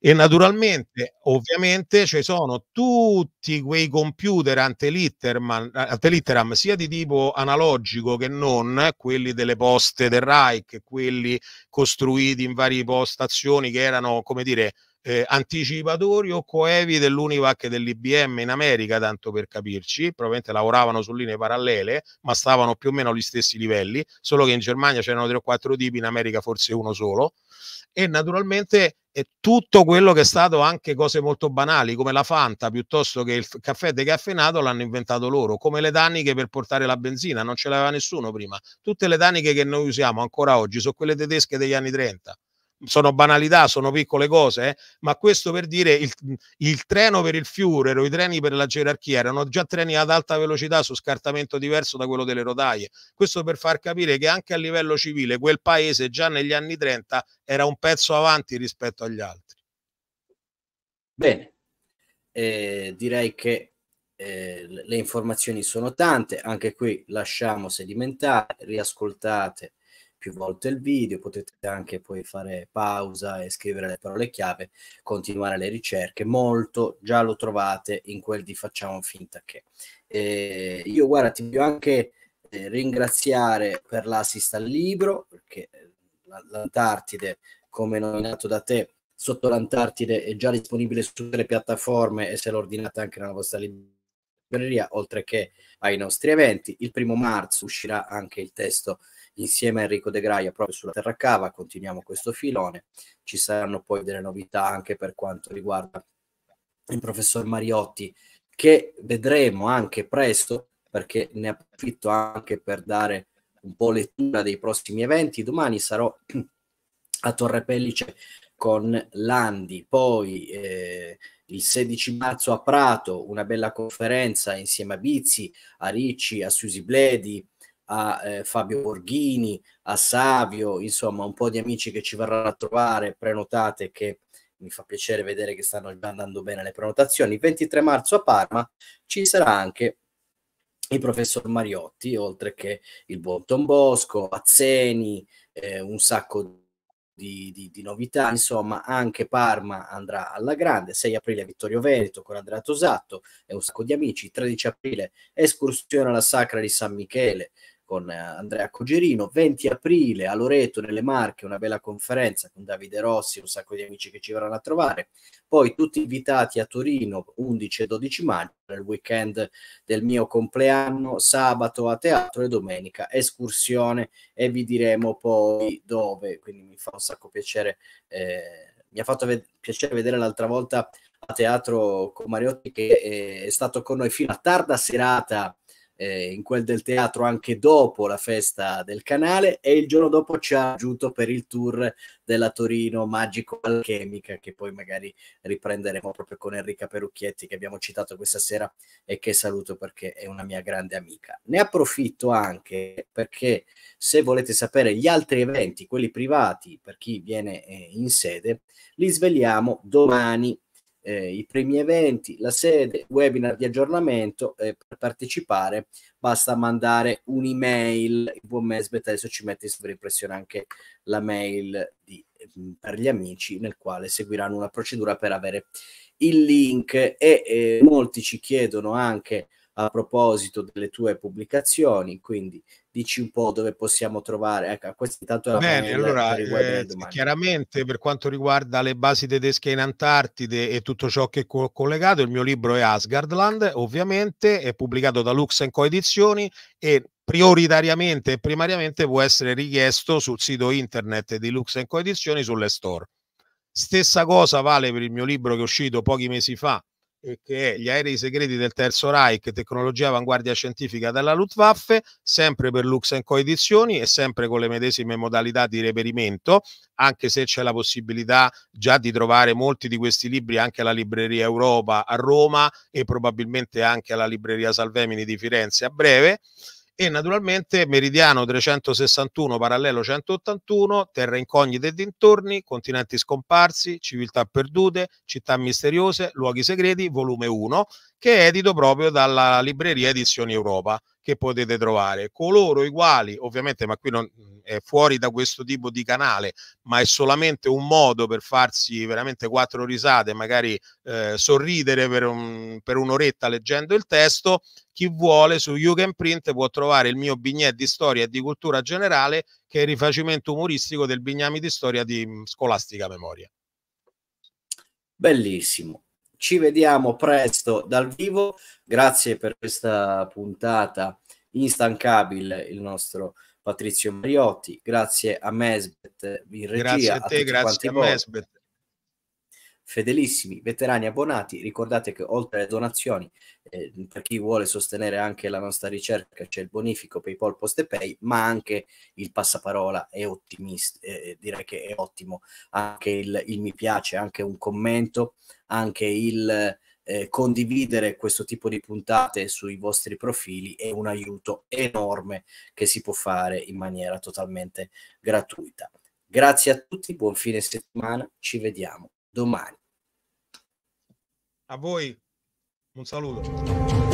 E naturalmente, ovviamente, ci sono tutti quei computer antelitteram, eh, sia di tipo analogico che non, eh, quelli delle poste del Reich, quelli costruiti in varie postazioni che erano, come dire, eh, anticipatori o coevi dell'Univac e dell'IBM in America, tanto per capirci, probabilmente lavoravano su linee parallele, ma stavano più o meno agli stessi livelli, solo che in Germania c'erano tre o quattro tipi, in America forse uno solo, e naturalmente è tutto quello che è stato anche cose molto banali, come la Fanta piuttosto che il caffè decaffeinato l'hanno inventato loro, come le taniche per portare la benzina, non ce l'aveva nessuno prima. Tutte le taniche che noi usiamo ancora oggi sono quelle tedesche degli anni 30 sono banalità, sono piccole cose, eh? ma questo per dire il, il treno per il Führer o i treni per la gerarchia erano già treni ad alta velocità su scartamento diverso da quello delle rotaie. Questo per far capire che anche a livello civile quel paese già negli anni 30 era un pezzo avanti rispetto agli altri. Bene, eh, direi che eh, le informazioni sono tante, anche qui lasciamo sedimentare, riascoltate più volte il video, potete anche poi fare pausa e scrivere le parole chiave, continuare le ricerche, molto già lo trovate in quel di facciamo finta che. Eh, io guarda, ti voglio anche eh, ringraziare per l'assist al libro, perché eh, l'Antartide, come nominato da te, sotto l'Antartide è già disponibile su tutte le piattaforme e se lo ordinate anche nella vostra libreria oltre che ai nostri eventi. Il primo marzo uscirà anche il testo insieme a Enrico De Graia proprio sulla Terra Cava, continuiamo questo filone, ci saranno poi delle novità anche per quanto riguarda il professor Mariotti che vedremo anche presto perché ne approfitto anche per dare un po' lettura dei prossimi eventi. Domani sarò (clears throat) a Torre Pellice con Landi, poi eh, il 16 marzo a Prato una bella conferenza insieme a Bizzi, a Ricci, a Susi Bledi, a eh, Fabio Borghini, a Savio, insomma un po' di amici che ci verranno a trovare, prenotate che mi fa piacere vedere che stanno già andando bene le prenotazioni. Il 23 marzo a Parma ci sarà anche il professor Mariotti, oltre che il buon Don Bosco, Azzeni, eh, un sacco di, di, di, novità, insomma anche Parma andrà alla grande, 6 aprile a Vittorio Veneto con Andrea Tosatto e un sacco di amici, 13 aprile escursione alla Sacra di San Michele, con Andrea Cogerino, 20 aprile a Loreto nelle Marche, una bella conferenza con Davide Rossi, un sacco di amici che ci verranno a trovare, poi tutti invitati a Torino 11 e 12 maggio, nel weekend del mio compleanno, sabato a teatro e domenica escursione e vi diremo poi dove, quindi mi fa un sacco piacere, eh, mi ha fatto ve- piacere vedere l'altra volta a teatro con Mariotti che eh, è stato con noi fino a tarda serata eh, in quel del teatro anche dopo la festa del canale e il giorno dopo ci ha raggiunto per il tour della Torino Magico Alchemica che poi magari riprenderemo proprio con Enrica Perucchietti che abbiamo citato questa sera e che saluto perché è una mia grande amica. Ne approfitto anche perché se volete sapere gli altri eventi, quelli privati per chi viene eh, in sede, li svegliamo domani eh, i primi eventi, la sede, webinar di aggiornamento. Eh, per partecipare basta mandare un'email. Il buon Mesbet adesso ci mette in sovrimpressione anche la mail di, mm, per gli amici, nel quale seguiranno una procedura per avere il link. E eh, molti ci chiedono anche a proposito delle tue pubblicazioni, quindi dici un po' dove possiamo trovare. Ecco, questo intanto è Bene, allora, eh, chiaramente per quanto riguarda le basi tedesche in Antartide e tutto ciò che è co- collegato, il mio libro è Asgardland, ovviamente è pubblicato da Lux Edizioni e prioritariamente e primariamente può essere richiesto sul sito internet di Lux Edizioni sulle store. Stessa cosa vale per il mio libro che è uscito pochi mesi fa, che è Gli aerei segreti del Terzo Reich, tecnologia avanguardia scientifica della Luftwaffe, sempre per Lux Co edizioni e sempre con le medesime modalità di reperimento, anche se c'è la possibilità già di trovare molti di questi libri anche alla Libreria Europa a Roma e probabilmente anche alla Libreria Salvemini di Firenze a breve e naturalmente meridiano 361 parallelo 181, terra incognite e dintorni, continenti scomparsi, civiltà perdute, città misteriose, luoghi segreti, volume 1, che è edito proprio dalla libreria Edizioni Europa, che potete trovare. Coloro i quali, ovviamente, ma qui non, mhmm, è fuori da questo tipo di canale, ma è solamente un modo per farsi veramente quattro risate, magari eh, sorridere per, un, per un'oretta leggendo il testo. Chi vuole su You Can Print può trovare il mio bignè di storia e di cultura generale, che è il rifacimento umoristico del bignami di storia di mhmm, scolastica memoria. Bellissimo ci vediamo presto dal vivo. Grazie per questa puntata instancabile, il nostro Patrizio Mariotti. Grazie a Mesbet in regia. Grazie a te, a grazie a Mesbet fedelissimi veterani abbonati. Ricordate che oltre alle donazioni, eh, per chi vuole sostenere anche la nostra ricerca, c'è il bonifico PayPal Post e Pay, ma anche il passaparola è ottimista, eh, eh, direi che è ottimo. Anche il, il, mi piace, anche un commento, anche il eh, condividere questo tipo di puntate sui vostri profili è un aiuto enorme che si può fare in maniera totalmente gratuita. Grazie a tutti, buon fine settimana, ci vediamo domani. Tá a voi un saludo.